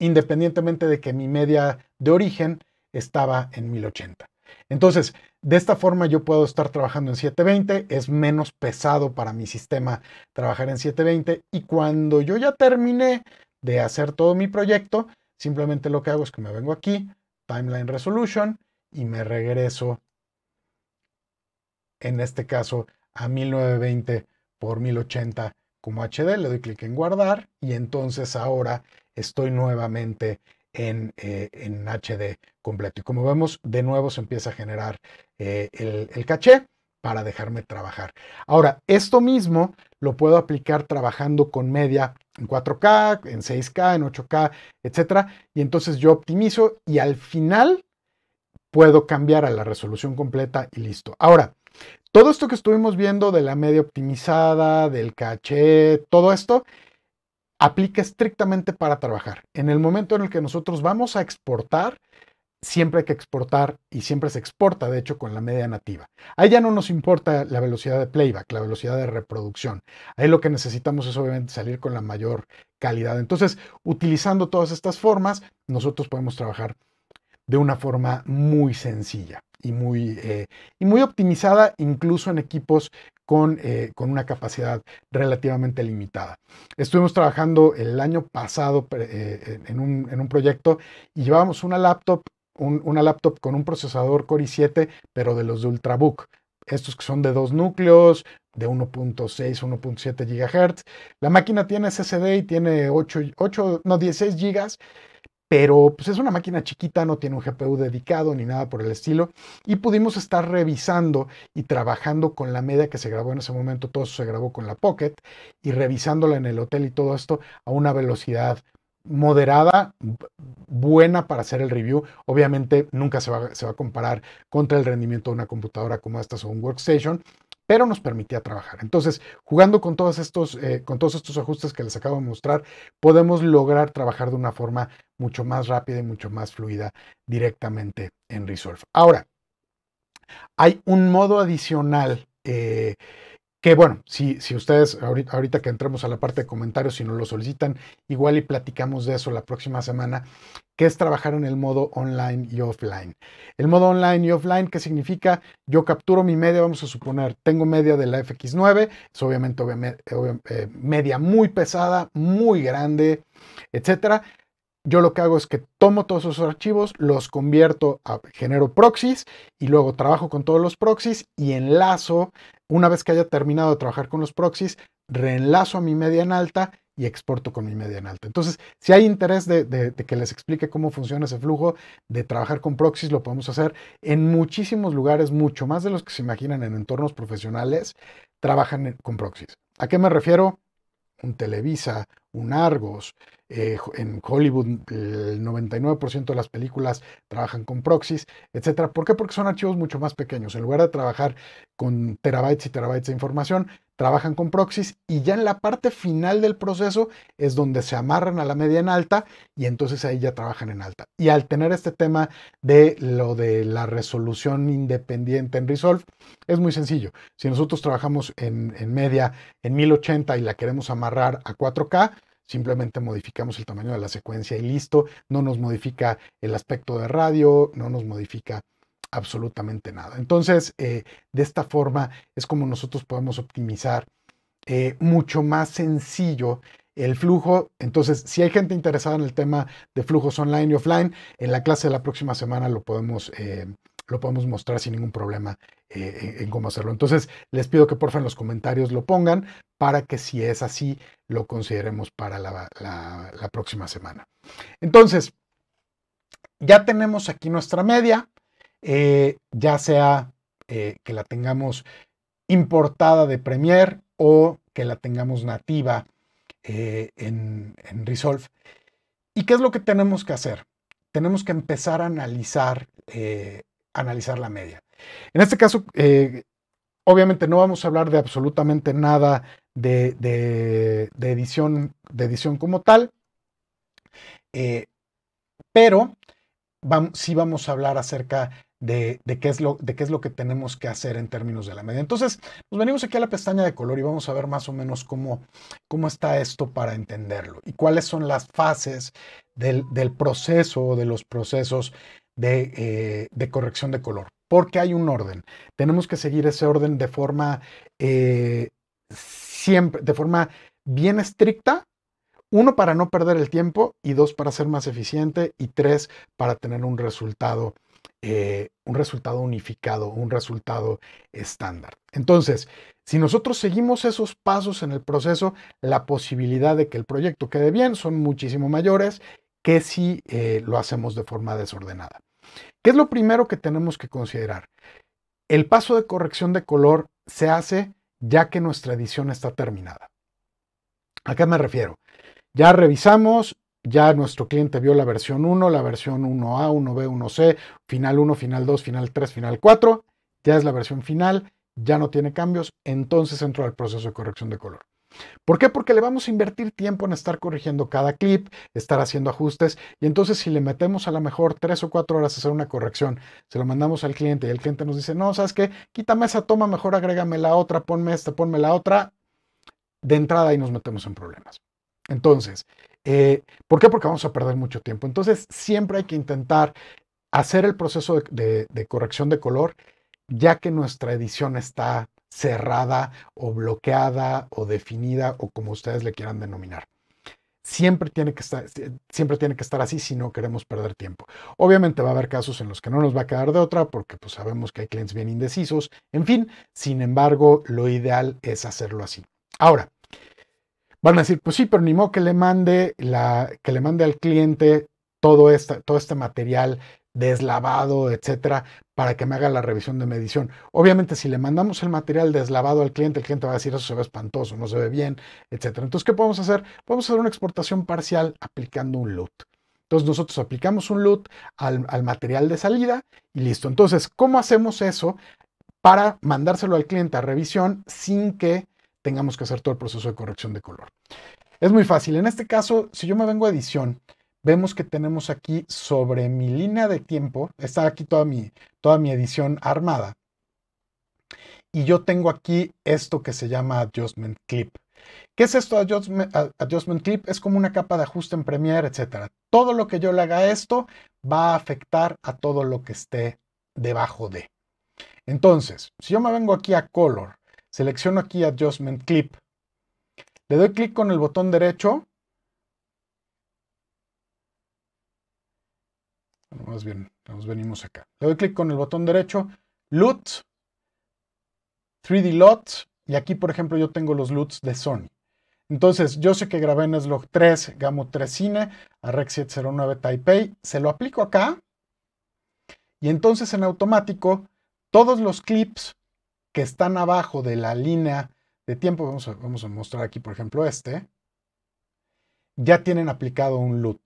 independientemente de que mi media de origen estaba en 1080. Entonces, de esta forma yo puedo estar trabajando en 720, es menos pesado para mi sistema trabajar en 720 y cuando yo ya terminé de hacer todo mi proyecto, simplemente lo que hago es que me vengo aquí, Timeline Resolution, y me regreso, en este caso, a 1920 por 1080 como HD, le doy clic en guardar y entonces ahora estoy nuevamente en, HD eh, completo. Y como vemos, de nuevo se empieza a generar eh, el, el caché para dejarme trabajar. Ahora, esto mismo lo puedo aplicar trabajando con media en 4K, en 6K, en 8K, etcétera, y entonces yo optimizo y al final puedo cambiar a la resolución completa y listo. Ahora, todo esto que estuvimos viendo de la media optimizada, del caché, todo esto aplica estrictamente para trabajar. En el momento en el que nosotros vamos a exportar, siempre hay que exportar y siempre se exporta, de hecho, con la media nativa. Ahí ya no nos importa la velocidad de playback, la velocidad de reproducción. Ahí lo que necesitamos es obviamente salir con la mayor calidad. Entonces, utilizando todas estas formas, nosotros podemos trabajar de una forma muy sencilla y muy, eh, y muy optimizada, incluso en equipos con, eh, con, una capacidad relativamente limitada. Estuvimos trabajando el año pasado eh, en, un, en, un, proyecto y llevábamos una laptop, una laptop con un procesador Core i7, pero de los de Ultrabook. Estos que son de dos núcleos, de 1.6, 1.7 GHz. La máquina tiene SSD y tiene 8, 8 no, 16 GB pero pues es una máquina chiquita, no tiene un GPU dedicado ni nada por el estilo, y pudimos estar revisando y trabajando con la media que se grabó en ese momento, todo eso se grabó con la Pocket, y revisándola en el hotel y todo esto a una velocidad moderada, buena para hacer el review. Obviamente nunca se va, se va, a comparar contra el rendimiento de una computadora como estas o un workstation, pero nos permitía trabajar. Entonces, jugando con todos estos, eh, con todos estos ajustes que les acabo de mostrar, podemos lograr trabajar de una forma mucho más rápida y mucho más fluida directamente en Resolve. Ahora, hay un modo adicional eh, que bueno, si, si ustedes, ahorita, que entremos a la parte de comentarios, si nos lo solicitan, igual y platicamos de eso la próxima semana, que es trabajar en el modo online y offline. El modo online y offline, ¿qué significa? Yo capturo mi media, vamos a suponer, tengo media de la FX9, es obviamente eh, eh, media muy pesada, muy grande, etcétera. Yo lo que hago es que tomo todos esos archivos, los convierto a, genero proxies y luego trabajo con todos los proxies y enlazo una vez que haya terminado de trabajar con los proxies, reenlazo a mi media en alta y exporto con mi media en alta. Entonces, si hay interés de, que les explique cómo funciona ese flujo, de trabajar con proxies, lo podemos hacer en muchísimos lugares, mucho más de los que se imaginan en entornos profesionales, trabajan con proxies. ¿A qué me refiero? Un Televisa, un Argos. Eh, en Hollywood el 99% de las películas trabajan con proxies, etcétera. ¿Por qué? Porque son archivos mucho más pequeños. En lugar de trabajar con terabytes y terabytes de información, trabajan con proxies y ya en la parte final del proceso es donde se amarran a la media en alta y entonces ahí ya trabajan en alta. Y al tener este tema de lo de la resolución independiente en Resolve, es muy sencillo. Si nosotros trabajamos en, en media en 1080 y la queremos amarrar a 4K, simplemente modificamos el tamaño de la secuencia y listo, no nos modifica el aspecto de radio, no nos modifica absolutamente nada. Entonces, eh, de esta forma es como nosotros podemos optimizar eh, mucho más sencillo el flujo. Entonces, si hay gente interesada en el tema de flujos online y offline, en la clase de la próxima semana lo podemos eh, lo podemos mostrar sin ningún problema eh, en cómo hacerlo. Entonces, les pido que porfa en los comentarios lo pongan para que si es así, lo consideremos para la, próxima semana. Entonces, ya tenemos aquí nuestra media, eh, ya sea eh, que la tengamos importada de Premiere o que la tengamos nativa en, en Resolve. ¿Y qué es lo que tenemos que hacer? tenemos que empezar a analizar analizar la media. En este caso, eh, obviamente no vamos a hablar de absolutamente nada de, edición, de edición como tal, eh, pero vamos, sí vamos a hablar acerca de, qué es lo, de qué es lo que tenemos que hacer en términos de la media. Entonces, nos venimos aquí a la pestaña de color y vamos a ver más o menos cómo, cómo está esto para entenderlo y cuáles son las fases del, del proceso o de los procesos eh, de, corrección de color, porque hay un orden. Tenemos que seguir ese orden de forma eh, siempre, de forma bien estricta. Uno, para no perder el tiempo, y dos, para ser más eficiente, y tres, para tener un resultado, eh, un resultado unificado, un resultado estándar. Entonces, si nosotros seguimos esos pasos en el proceso, la posibilidad de que el proyecto quede bien son muchísimo mayores que si lo hacemos de forma desordenada. ¿Qué es lo primero que tenemos que considerar? El paso de corrección de color se hace ya que nuestra edición está terminada. ¿A qué me refiero? Ya revisamos, ya nuestro cliente vio la versión 1, la versión 1A, 1B, 1C, final 1, final 2, final 3, final 4, ya es la versión final, ya no tiene cambios, entonces entro al proceso de corrección de color. ¿Por qué? Porque le vamos a invertir tiempo en estar corrigiendo cada clip, estar haciendo ajustes y entonces si le metemos a lo mejor tres o cuatro horas a hacer una corrección, se lo mandamos al cliente y el cliente nos dice, no, sabes qué, quítame esa toma, mejor agrégame la otra, ponme esta, ponme la otra, de entrada y nos metemos en problemas. Entonces, eh, ¿por qué? Porque vamos a perder mucho tiempo. Entonces, siempre hay que intentar hacer el proceso de corrección de color ya que nuestra edición está cerrada o bloqueada o definida o como ustedes le quieran denominar. Siempre tiene, que estar, siempre tiene que estar así si no queremos perder tiempo. Obviamente va a haber casos en los que no nos va a quedar de otra porque pues, sabemos que hay clientes bien indecisos. En fin, sin embargo, lo ideal es hacerlo así. Ahora, van a decir, pues sí, pero ni modo que le mande, la, que le mande al cliente todo, todo este material deslavado, etcétera, para que me haga la revisión de medición. Obviamente, si le mandamos el material deslavado al cliente, el cliente va a decir, eso se ve espantoso, no se ve bien, etc. Entonces, ¿qué podemos hacer? Podemos hacer una exportación parcial aplicando un LUT. Entonces, nosotros aplicamos un LUT al, al material de salida y listo. Entonces, ¿cómo hacemos eso para mandárselo al cliente a revisión sin que tengamos que hacer todo el proceso de corrección de color? Es muy fácil. En este caso, si yo me vengo a edición, vemos que tenemos aquí sobre mi línea de tiempo, está aquí toda mi, toda mi edición armada. Y yo tengo aquí esto que se llama Adjustment Clip. ¿Qué es esto adjustment, Clip? Es como una capa de ajuste en Premiere, etc. Todo lo que yo le haga a esto va a afectar a todo lo que esté debajo de. Entonces, si yo me vengo aquí a Color, selecciono aquí Adjustment Clip, le doy clic con el botón derecho más bien, nos venimos acá. Le doy clic con el botón derecho, Loot, 3D Lot, y aquí, por ejemplo, yo tengo los loots de Sony. Entonces, yo sé que grabé en Slog 3, Gamo 3 Cine, a Rec 709 Taipei, se lo aplico acá, y entonces en automático, todos los clips que están abajo de la línea de tiempo, vamos a mostrar aquí, por ejemplo, este, ya tienen aplicado un loot.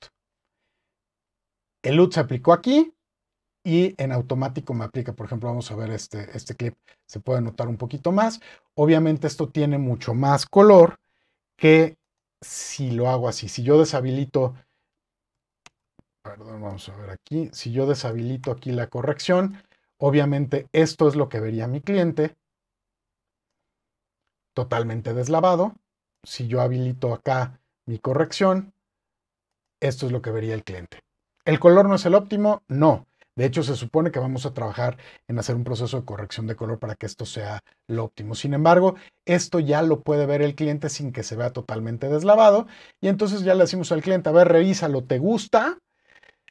El LUT se aplicó aquí y en automático me aplica. Por ejemplo, vamos a ver este, este clip. Se puede notar un poquito más. Obviamente esto tiene mucho más color que si lo hago así. Si yo deshabilito, perdón, vamos a ver aquí. Si yo deshabilito aquí la corrección, obviamente esto es lo que vería mi cliente. Totalmente deslavado. Si yo habilito acá mi corrección, esto es lo que vería el cliente. ¿El color no es el óptimo? No. De hecho, se supone que vamos a trabajar en hacer un proceso de corrección de color para que esto sea lo óptimo. Sin embargo, esto ya lo puede ver el cliente sin que se vea totalmente deslavado. Y entonces ya le decimos al cliente, a ver, revísalo, ¿te gusta?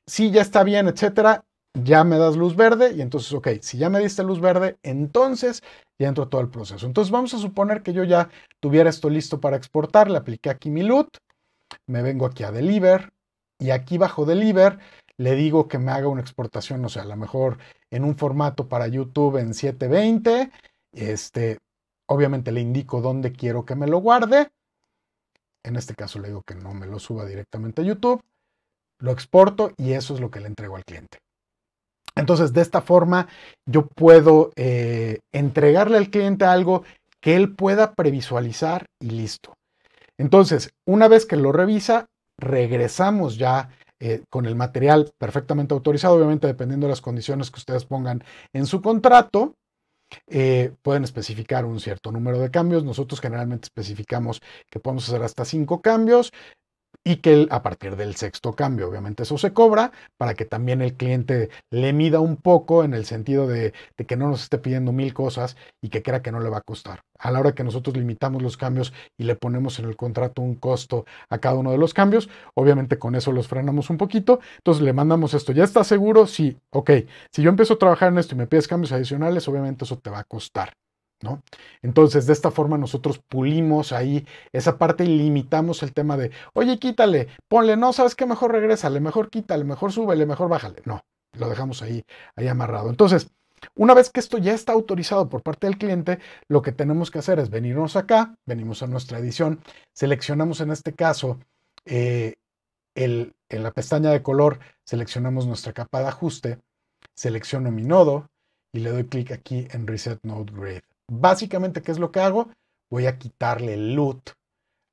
Si ya está bien, etcétera. Ya me das luz verde y entonces, ok, si ya me diste luz verde, entonces ya entro todo el proceso. Entonces vamos a suponer que yo ya tuviera esto listo para exportar, le apliqué aquí mi LUT, me vengo aquí a Deliver, y aquí bajo Deliver le digo que me haga una exportación, o sea, a lo mejor en un formato para YouTube en 720, este, obviamente le indico dónde quiero que me lo guarde, en este caso le digo que no me lo suba directamente a YouTube, lo exporto y eso es lo que le entrego al cliente. Entonces, de esta forma, yo puedo eh, entregarle al cliente algo que él pueda previsualizar y listo. Entonces, una vez que lo revisa, regresamos ya eh, con el material perfectamente autorizado, obviamente dependiendo de las condiciones que ustedes pongan en su contrato. Eh, pueden especificar un cierto número de cambios. Nosotros generalmente especificamos que podemos hacer hasta cinco cambios y que a partir del sexto cambio, obviamente eso se cobra para que también el cliente le mida un poco en el sentido de, que no nos esté pidiendo mil cosas y que crea que no le va a costar. A la hora que nosotros limitamos los cambios y le ponemos en el contrato un costo a cada uno de los cambios, obviamente con eso los frenamos un poquito, entonces le mandamos esto, ¿ya está seguro? Sí, ok, si yo empiezo a trabajar en esto y me pides cambios adicionales, obviamente eso te va a costar. Entonces, de esta forma nosotros pulimos ahí esa parte y limitamos el tema de, oye, quítale, ponle, no, sabes qué, mejor le mejor quítale, mejor le mejor bájale. No, lo dejamos ahí, ahí amarrado. Entonces, una vez que esto ya está autorizado por parte del cliente, lo que tenemos que hacer es venirnos acá, venimos a nuestra edición, seleccionamos en este caso eh, en la pestaña de color, seleccionamos nuestra capa de ajuste, selecciono mi nodo y le doy clic aquí en Reset Node Grade. Básicamente, ¿qué es lo que hago? Voy a quitarle el loot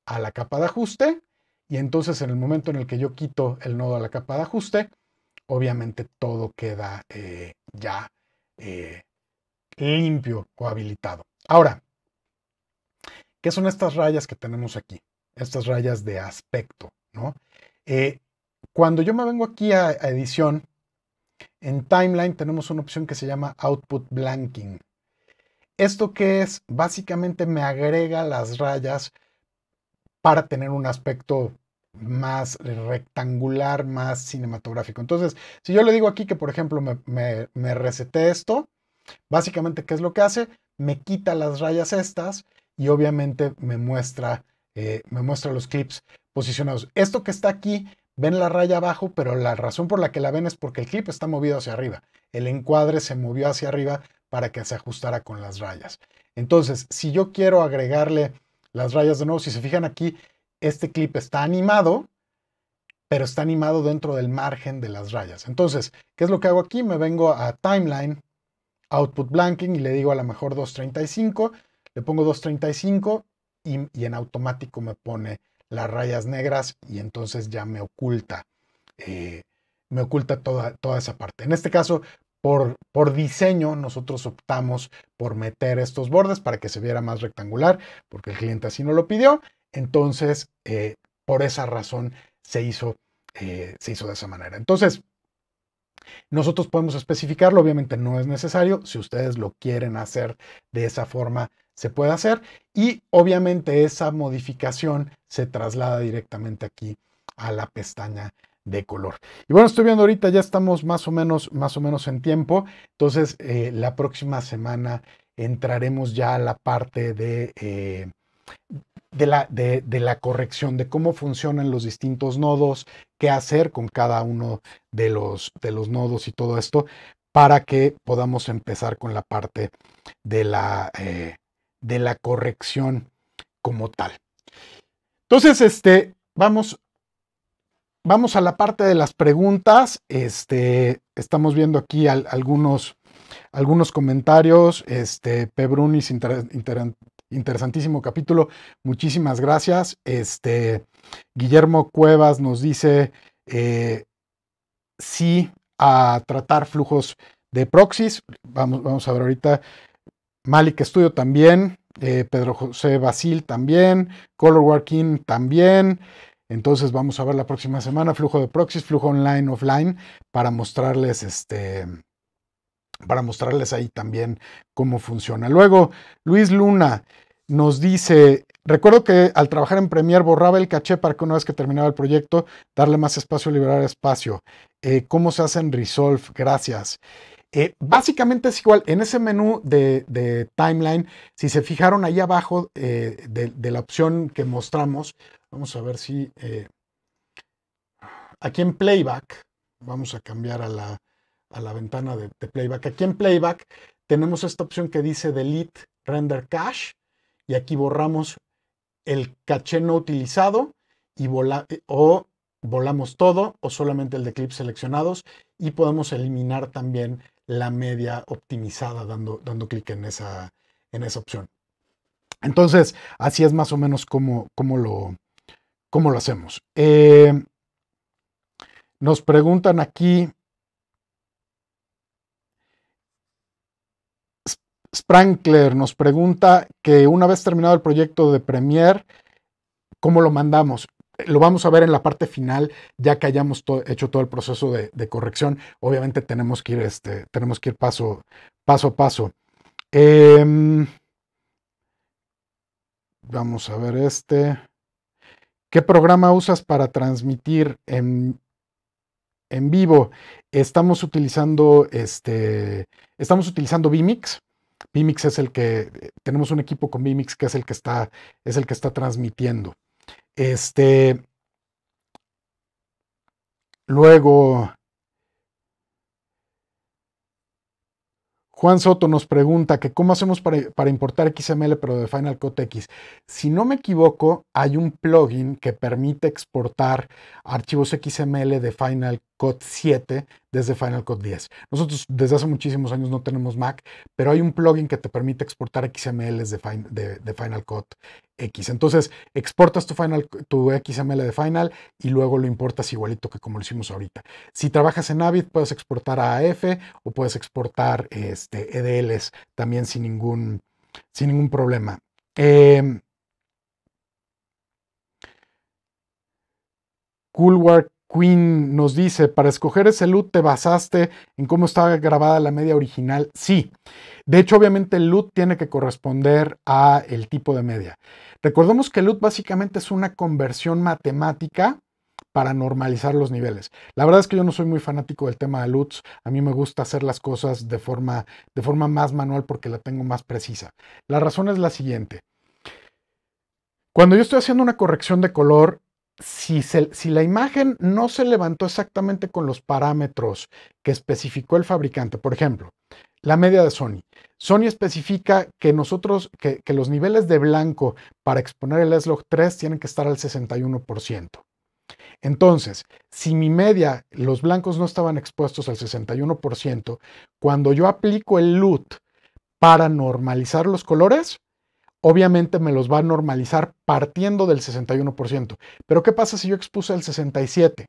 a la capa de ajuste y entonces en el momento en el que yo quito el nodo a la capa de ajuste, obviamente todo queda eh, ya eh, limpio o habilitado. Ahora, ¿qué son estas rayas que tenemos aquí? Estas rayas de aspecto, ¿no? Eh, cuando yo me vengo aquí a edición, en timeline tenemos una opción que se llama output blanking. ¿Esto que es? Básicamente me agrega las rayas para tener un aspecto más rectangular, más cinematográfico. Entonces, si yo le digo aquí que, por ejemplo, me, me, esto, básicamente, ¿qué es lo que hace? Me quita las rayas estas y obviamente me muestra, eh, me muestra los clips posicionados. Esto que está aquí, ven la raya abajo, pero la razón por la que la ven es porque el clip está movido hacia arriba. El encuadre se movió hacia arriba para que se ajustara con las rayas. Entonces, si yo quiero agregarle las rayas de nuevo, si se fijan aquí, este clip está animado, pero está animado dentro del margen de las rayas. Entonces, ¿qué es lo que hago aquí? Me vengo a Timeline, Output Blanking y le digo a lo mejor 235, le pongo 235 y, en automático me pone las rayas negras y entonces ya me oculta, eh, me oculta toda, toda esa parte. En este caso, por, diseño nosotros optamos por meter estos bordes para que se viera más rectangular, porque el cliente así no lo pidió. Entonces, eh, por esa razón se hizo, eh, se hizo de esa manera. Entonces, nosotros podemos especificarlo, obviamente no es necesario. Si ustedes lo quieren hacer de esa forma, se puede hacer. Y obviamente esa modificación se traslada directamente aquí a la pestaña de color. Y bueno, estoy viendo ahorita, ya estamos más o menos, más o menos en tiempo. Entonces, eh, la próxima semana entraremos ya a la parte de, eh, de, la, de, la, corrección, de cómo funcionan los distintos nodos, qué hacer con cada uno de los, de los nodos y todo esto, para que podamos empezar con la parte de la, eh, de la corrección como tal. Entonces, este, vamos vamos a la parte de las preguntas. Este, estamos viendo aquí algunos, algunos comentarios. Este, Pebrunis, interesantísimo capítulo. Muchísimas gracias. Este, Guillermo Cuevas nos dice eh, sí a tratar flujos de proxies. Vamos, vamos a ver ahorita. Malik Estudio también. Eh, Pedro José Basil también, Color Working también, entonces vamos a ver la próxima semana flujo de proxies, flujo online, offline, para mostrarles este, para mostrarles ahí también cómo funciona. Luego, Luis Luna nos dice, recuerdo que al trabajar en Premiere borraba el caché para que una vez que terminaba el proyecto, darle más espacio, liberar espacio. Eh, ¿Cómo se hace en Resolve? Gracias. Eh, básicamente es igual, en ese menú de, timeline, si se fijaron ahí abajo eh, de, la opción que mostramos, vamos a ver si eh, aquí en playback, vamos a cambiar a la, ventana de, playback, aquí en playback tenemos esta opción que dice delete render cache y aquí borramos el caché no utilizado y o volamos todo o solamente el de clips seleccionados y podemos eliminar también la media optimizada dando, dando clic en esa, en esa opción. Entonces, así es más o menos como, como, lo, como lo hacemos. nos preguntan aquí, Sprankler nos pregunta que una vez terminado el proyecto de Premiere, ¿cómo lo mandamos? Lo vamos a ver en la parte final, ya que hayamos hecho todo el proceso de, corrección. Obviamente tenemos que ir, este, tenemos que ir paso, a paso. Em, vamos a ver este. ¿Qué programa usas para transmitir en, vivo? Estamos utilizando este, Estamos utilizando Vimix. Vimix es el que. Tenemos un equipo con Vimix que es el que está, es el que está transmitiendo. Este. Luego. Juan Soto nos pregunta que cómo hacemos para, importar XML pero de Final Cut X. Si no me equivoco, hay un plugin que permite exportar archivos XML de Final Cut 7 desde Final Cut 10. Nosotros desde hace muchísimos años no tenemos Mac, pero hay un plugin que te permite exportar XML de, de, de Final Cut X. Entonces, exportas tu, final, tu XML de Final y luego lo importas igualito que como lo hicimos ahorita. Si trabajas en Avid, puedes exportar a AF o puedes exportar este, EDLs también sin ningún, sin ningún problema. Eh, Coolwork Queen nos dice, para escoger ese loot te basaste en cómo estaba grabada la media original. Sí, de hecho obviamente el loot tiene que corresponder a el tipo de media. Recordemos que el loot básicamente es una conversión matemática para normalizar los niveles. La verdad es que yo no soy muy fanático del tema de LUTs. A mí me gusta hacer las cosas de forma, de forma más manual porque la tengo más precisa. La razón es la siguiente. Cuando yo estoy haciendo una corrección de color, si, la imagen no se levantó exactamente con los parámetros que especificó el fabricante, por ejemplo, la media de Sony. Sony especifica que nosotros, que, que los niveles de blanco para exponer el S-Log 3 tienen que estar al 61%. Entonces, si mi media, los blancos no estaban expuestos al 61%, cuando yo aplico el LUT para normalizar los colores, obviamente me los va a normalizar partiendo del 61%. Pero ¿qué pasa si yo expuse al 67%?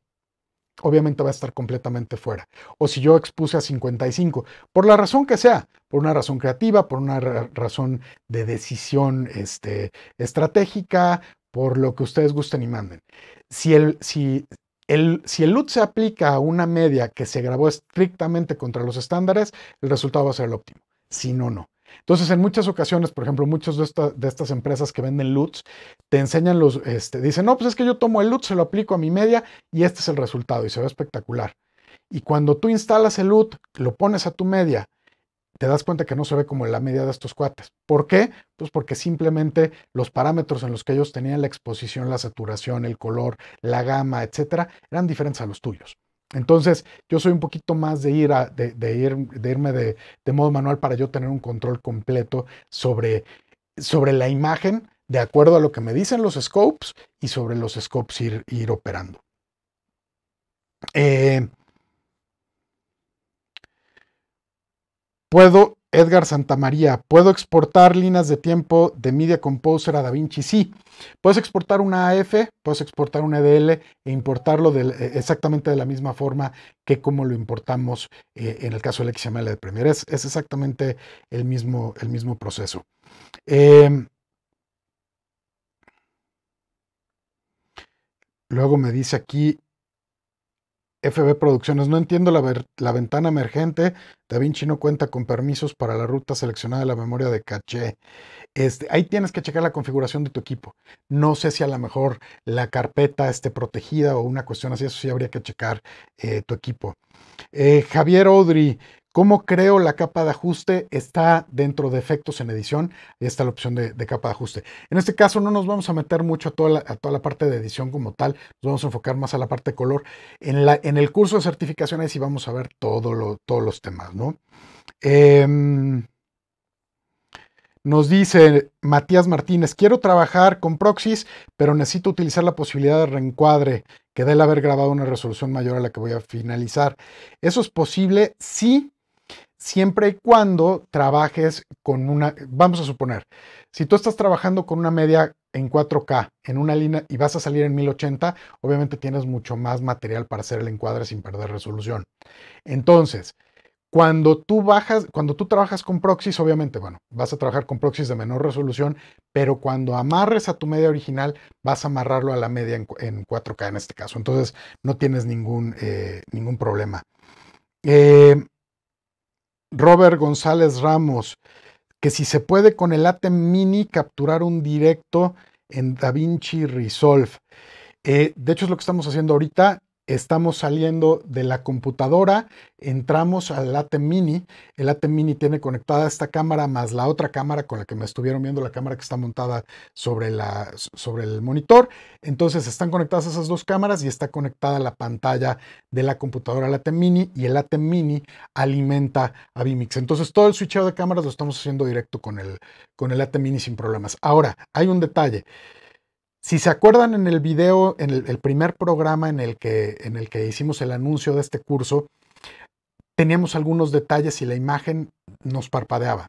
Obviamente va a estar completamente fuera. O si yo expuse a 55, por la razón que sea, por una razón creativa, por una razón de decisión este, estratégica, por lo que ustedes gusten y manden. Si el, si, si el LUT se aplica a una media que se grabó estrictamente contra los estándares, el resultado va a ser el óptimo. Si no, no. Entonces, en muchas ocasiones, por ejemplo, muchas de, estas empresas que venden LUTs te enseñan los, este, dicen, no, pues es que yo tomo el LUT, se lo aplico a mi media y este es el resultado y se ve espectacular. Y cuando tú instalas el LUT, lo pones a tu media, te das cuenta que no se ve como la media de estos cuates. ¿Por qué? Pues porque simplemente los parámetros en los que ellos tenían la exposición, la saturación, el color, la gama, etcétera, eran diferentes a los tuyos. Entonces, yo soy un poquito más de, ir de, ir, irme de, modo manual para yo tener un control completo sobre, sobre la imagen, de acuerdo a lo que me dicen los scopes y sobre los scopes ir, ir operando. Eh, puedo Edgar Santamaría, ¿puedo exportar líneas de tiempo de Media Composer a DaVinci? Sí. Puedes exportar una AF, puedes exportar una EDL e importarlo eh, exactamente de la misma forma que como lo importamos eh, en el caso del XML de Premiere. Es, exactamente el mismo, el mismo proceso. Em, luego me dice aquí FB Producciones, no entiendo la, la, ventana emergente. Da Vinci no cuenta con permisos para la ruta seleccionada de la memoria de caché. Este, ahí tienes que checar la configuración de tu equipo. No sé si a lo mejor la carpeta esté protegida o una cuestión así, eso sí habría que checar eh, tu equipo. Eh, Javier Odri, ¿Cómo creo la capa de ajuste? Está dentro de efectos en edición. Ahí está la opción de, capa de ajuste. En este caso no nos vamos a meter mucho a toda, la, parte de edición como tal. Nos vamos a enfocar más a la parte de color. En, el curso de certificaciones sí vamos a ver todos los temas, ¿no? Em, nos dice Matías Martínez, quiero trabajar con proxies, pero necesito utilizar la posibilidad de reencuadre que dé haber grabado una resolución mayor a la que voy a finalizar. ¿Eso es posible? Sí, siempre y cuando trabajes con una, vamos a suponer, si tú estás trabajando con una media en 4K en una línea y vas a salir en 1080, obviamente tienes mucho más material para hacer el encuadre sin perder resolución. Entonces, cuando tú bajas, cuando tú trabajas con proxies, obviamente, bueno, vas a trabajar con proxies de menor resolución, pero cuando amarres a tu media original, vas a amarrarlo a la media en, 4K en este caso. Entonces, no tienes ningún, eh, ningún problema. Eh, Robert González Ramos, que si se puede con el ATEM Mini capturar un directo en DaVinci Resolve. Eh, de hecho es lo que estamos haciendo ahorita estamos saliendo de la computadora, entramos al AT Mini. El AT Mini tiene conectada esta cámara más la otra cámara con la que me estuvieron viendo, la cámara que está montada sobre, la, sobre el monitor. Entonces están conectadas esas dos cámaras y está conectada la pantalla de la computadora al AT Mini y el AT Mini alimenta a Vimix. Entonces todo el switcheo de cámaras lo estamos haciendo directo con el, con el AT Mini sin problemas. Ahora, hay un detalle. Si se acuerdan en el video, en el, primer programa en el, que, en el que hicimos el anuncio de este curso, teníamos algunos detalles y la imagen nos parpadeaba.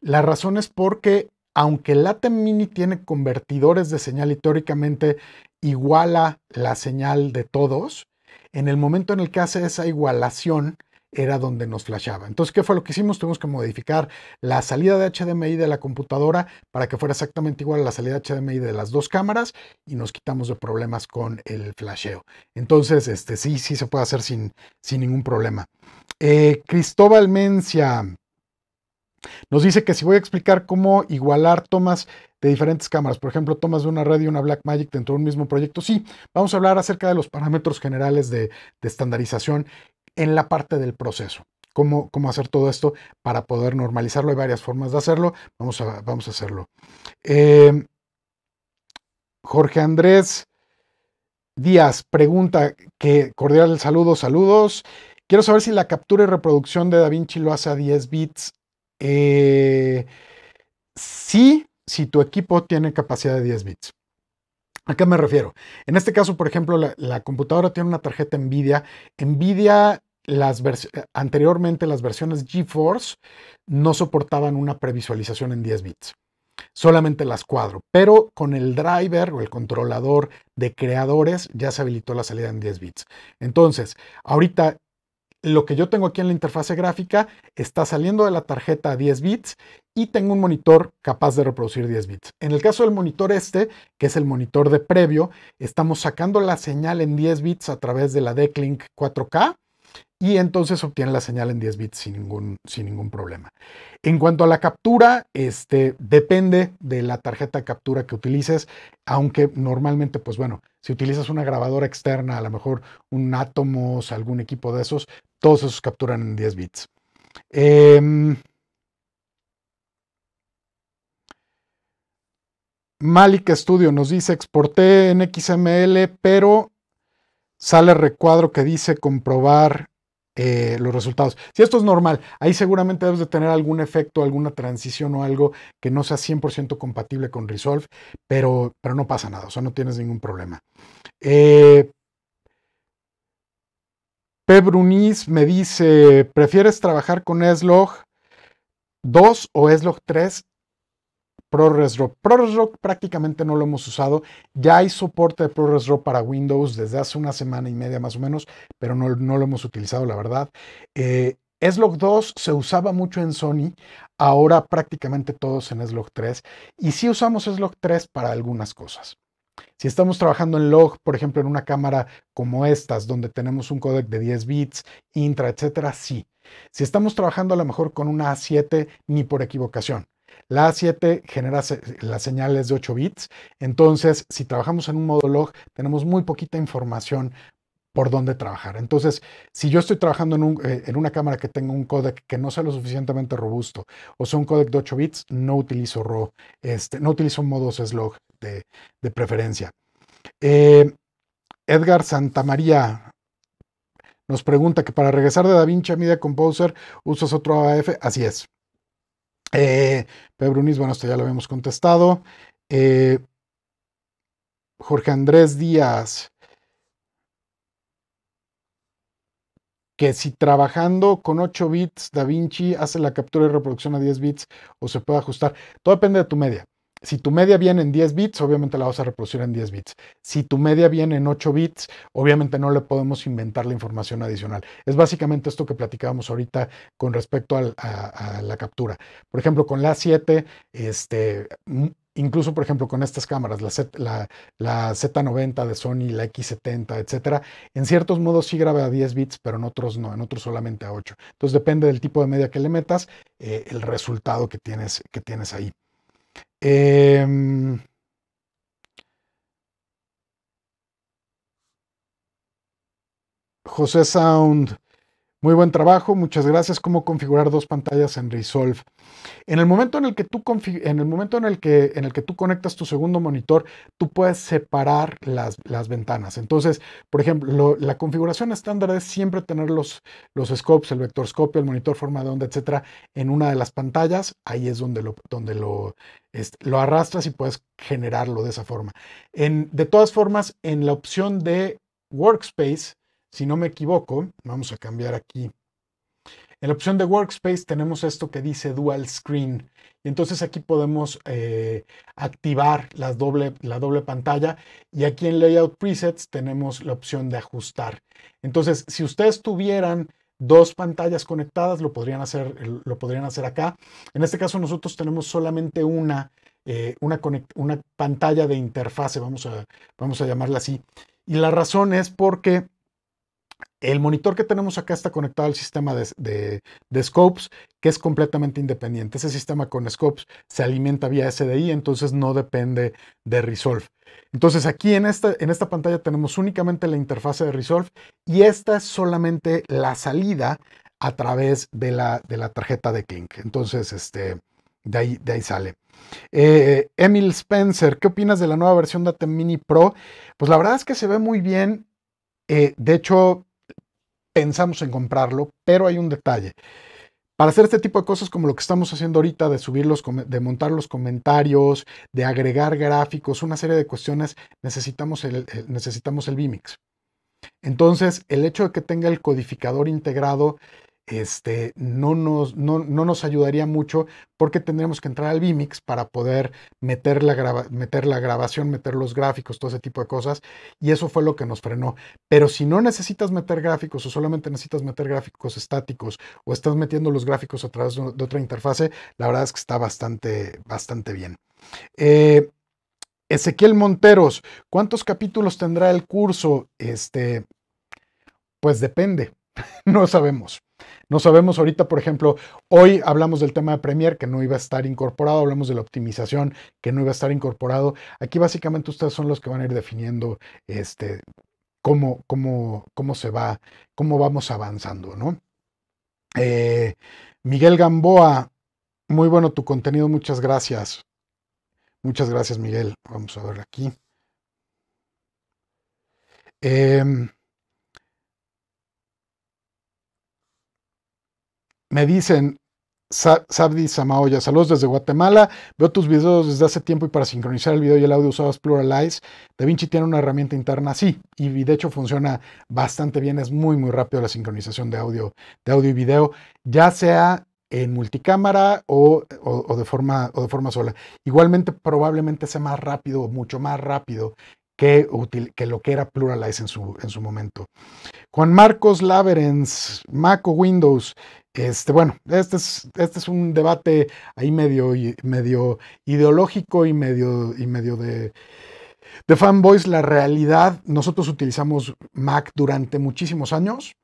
La razón es porque, aunque el ATEM Mini tiene convertidores de señal y teóricamente iguala la señal de todos, en el momento en el que hace esa igualación, era donde nos flashaba. Entonces, ¿qué fue lo que hicimos? Tuvimos que modificar la salida de HDMI de la computadora para que fuera exactamente igual a la salida HDMI de las dos cámaras y nos quitamos de problemas con el flasheo. Entonces, este, sí, sí se puede hacer sin, sin ningún problema. Eh, Cristóbal Mencia nos dice que si voy a explicar cómo igualar tomas de diferentes cámaras, por ejemplo, tomas de una red y una Blackmagic dentro de un mismo proyecto, sí, vamos a hablar acerca de los parámetros generales de, de estandarización en la parte del proceso. Cómo, cómo hacer todo esto para poder normalizarlo. Hay varias formas de hacerlo. Vamos a, vamos a hacerlo. Em, Jorge Andrés Díaz pregunta que cordial saludo, saludos. Quiero saber si la captura y reproducción de DaVinci lo hace a 10 bits. Eh, sí, si tu equipo tiene capacidad de 10 bits. ¿A qué me refiero? En este caso, por ejemplo, la, la computadora tiene una tarjeta NVIDIA. NVIDIA las eh, anteriormente las versiones GeForce no soportaban una previsualización en 10 bits, solamente las cuadro, pero con el driver o el controlador de creadores ya se habilitó la salida en 10 bits. Entonces, ahorita lo que yo tengo aquí en la interfase gráfica está saliendo de la tarjeta a 10 bits y tengo un monitor capaz de reproducir 10 bits. En el caso del monitor este, que es el monitor de previo, estamos sacando la señal en 10 bits a través de la DeckLink 4K y entonces obtiene la señal en 10 bits sin ningún, sin ningún problema. En cuanto a la captura, este, depende de la tarjeta de captura que utilices, aunque normalmente, pues bueno, si utilizas una grabadora externa, a lo mejor un Atomos, algún equipo de esos, todos esos capturan en 10 bits. Em, Malik Studio nos dice, exporté en XML, pero sale recuadro que dice comprobar eh, los resultados. Si esto es normal, ahí seguramente debes de tener algún efecto, alguna transición o algo que no sea 100% compatible con Resolve, pero, pero no pasa nada, o sea, no tienes ningún problema. Eh, P. me dice, ¿prefieres trabajar con Slog 2 o Slog 3? ProRes RAW. prácticamente no lo hemos usado. Ya hay soporte de ProRes para Windows desde hace una semana y media más o menos, pero no, lo hemos utilizado, la verdad. Eh, slog 2 se usaba mucho en Sony, ahora prácticamente todos en slog 3 y sí usamos slog 3 para algunas cosas. Si estamos trabajando en log, por ejemplo, en una cámara como estas, donde tenemos un codec de 10 bits, intra, etcétera, sí. Si estamos trabajando a lo mejor con una A7, ni por equivocación. La A7 genera las señales de 8 bits, entonces si trabajamos en un modo log tenemos muy poquita información por dónde trabajar. Entonces, si yo estoy trabajando en, eh, una cámara que tenga un codec que no sea lo suficientemente robusto, o sea un codec de 8 bits, no utilizo RAW, este, no utilizo modos slog de, preferencia. Eh, Edgar Santamaría nos pregunta que para regresar de DaVinci a Media Composer usas otro AF. Así es. Eh, Pebrunis, bueno, esto ya lo habíamos contestado. Eh, Jorge Andrés Díaz, que si trabajando con 8 bits, Da Vinci hace la captura y reproducción a 10 bits o se puede ajustar. Todo depende de tu media. Si tu media viene en 10 bits, obviamente la vas a reproducir en 10 bits. Si tu media viene en 8 bits, obviamente no le podemos inventar la información adicional. Es básicamente esto que platicábamos ahorita con respecto a, la captura. Por ejemplo, con la 7, este, mm, incluso por ejemplo con estas cámaras, la, Z, la, 90 de Sony, la X70, etcétera, en ciertos modos sí graba a 10 bits, pero en otros no, en otros solamente a 8. Entonces depende del tipo de media que le metas, eh, el resultado que tienes, que tienes ahí. Eh, José Sound muy buen trabajo, muchas gracias. Cómo configurar dos pantallas en Resolve. En el momento en el que tú en el momento en el que en el que tú conectas tu segundo monitor, tú puedes separar las, ventanas. Entonces, por ejemplo, la configuración estándar es siempre tener los, los scopes, el vectorscopio, el monitor forma de onda, etcétera, en una de las pantallas. Ahí es donde lo, donde lo, lo arrastras y puedes generarlo de esa forma. En, de todas formas, en la opción de Workspace, si no me equivoco, vamos a cambiar aquí. En la opción de Workspace tenemos esto que dice Dual Screen. Y entonces aquí podemos eh, activar la doble, la doble pantalla. Y aquí en Layout Presets tenemos la opción de ajustar. Entonces, si ustedes tuvieran dos pantallas conectadas, lo podrían hacer, lo podrían hacer acá. En este caso nosotros tenemos solamente una, eh, una, una pantalla de interfase, vamos a, vamos a llamarla así. Y la razón es porque el monitor que tenemos acá está conectado al sistema de, Scopes, que es completamente independiente. Ese sistema con Scopes se alimenta vía SDI, entonces no depende de Resolve. Entonces aquí en esta, en esta pantalla tenemos únicamente la interfase de Resolve y esta es solamente la salida a través de la, de la tarjeta de Clink. Entonces, este, de ahí, de ahí sale. Eh, Emil Spencer, ¿qué opinas de la nueva versión de ATEM Mini Pro? Pues la verdad es que se ve muy bien. Eh, de hecho, pensamos en comprarlo, pero hay un detalle. Para hacer este tipo de cosas como lo que estamos haciendo ahorita, de subir los, de montar los comentarios, de agregar gráficos, una serie de cuestiones, necesitamos el, necesitamos el Entonces, el hecho de que tenga el codificador integrado este, no, nos, no, nos ayudaría mucho porque tendríamos que entrar al Vimix para poder meter la, grabación, meter los gráficos, todo ese tipo de cosas. Y eso fue lo que nos frenó. Pero si no necesitas meter gráficos o solamente necesitas meter gráficos estáticos o estás metiendo los gráficos a través de, otra interfase, la verdad es que está bastante, bastante bien. Eh, Ezequiel Monteros, ¿cuántos capítulos tendrá el curso? Este, pues depende. (laughs) no sabemos. No sabemos ahorita, por ejemplo, hoy hablamos del tema de Premiere que no iba a estar incorporado, hablamos de la optimización que no iba a estar incorporado. Aquí básicamente ustedes son los que van a ir definiendo este, cómo, cómo, cómo se va, cómo vamos avanzando, ¿no? Eh, Miguel Gamboa, muy bueno tu contenido, muchas gracias. Muchas gracias, Miguel. Vamos a ver aquí. Em, me dicen, Sabdi Samaoya, saludos desde Guatemala. Veo tus videos desde hace tiempo y para sincronizar el video y el audio usabas Pluralize. DaVinci tiene una herramienta interna así y de hecho funciona bastante bien. Es muy, muy rápido la sincronización de audio, de audio y video, ya sea en multicámara o, de forma, o de forma sola. Igualmente, probablemente sea más rápido, mucho más rápido que, que lo que era Pluralize en su, en su momento. Juan Marcos Laverens, Mac o Windows. Este, bueno, este es, este es un debate ahí medio, medio ideológico y medio, y medio de, de fanboys. La realidad, nosotros utilizamos Mac durante muchísimos años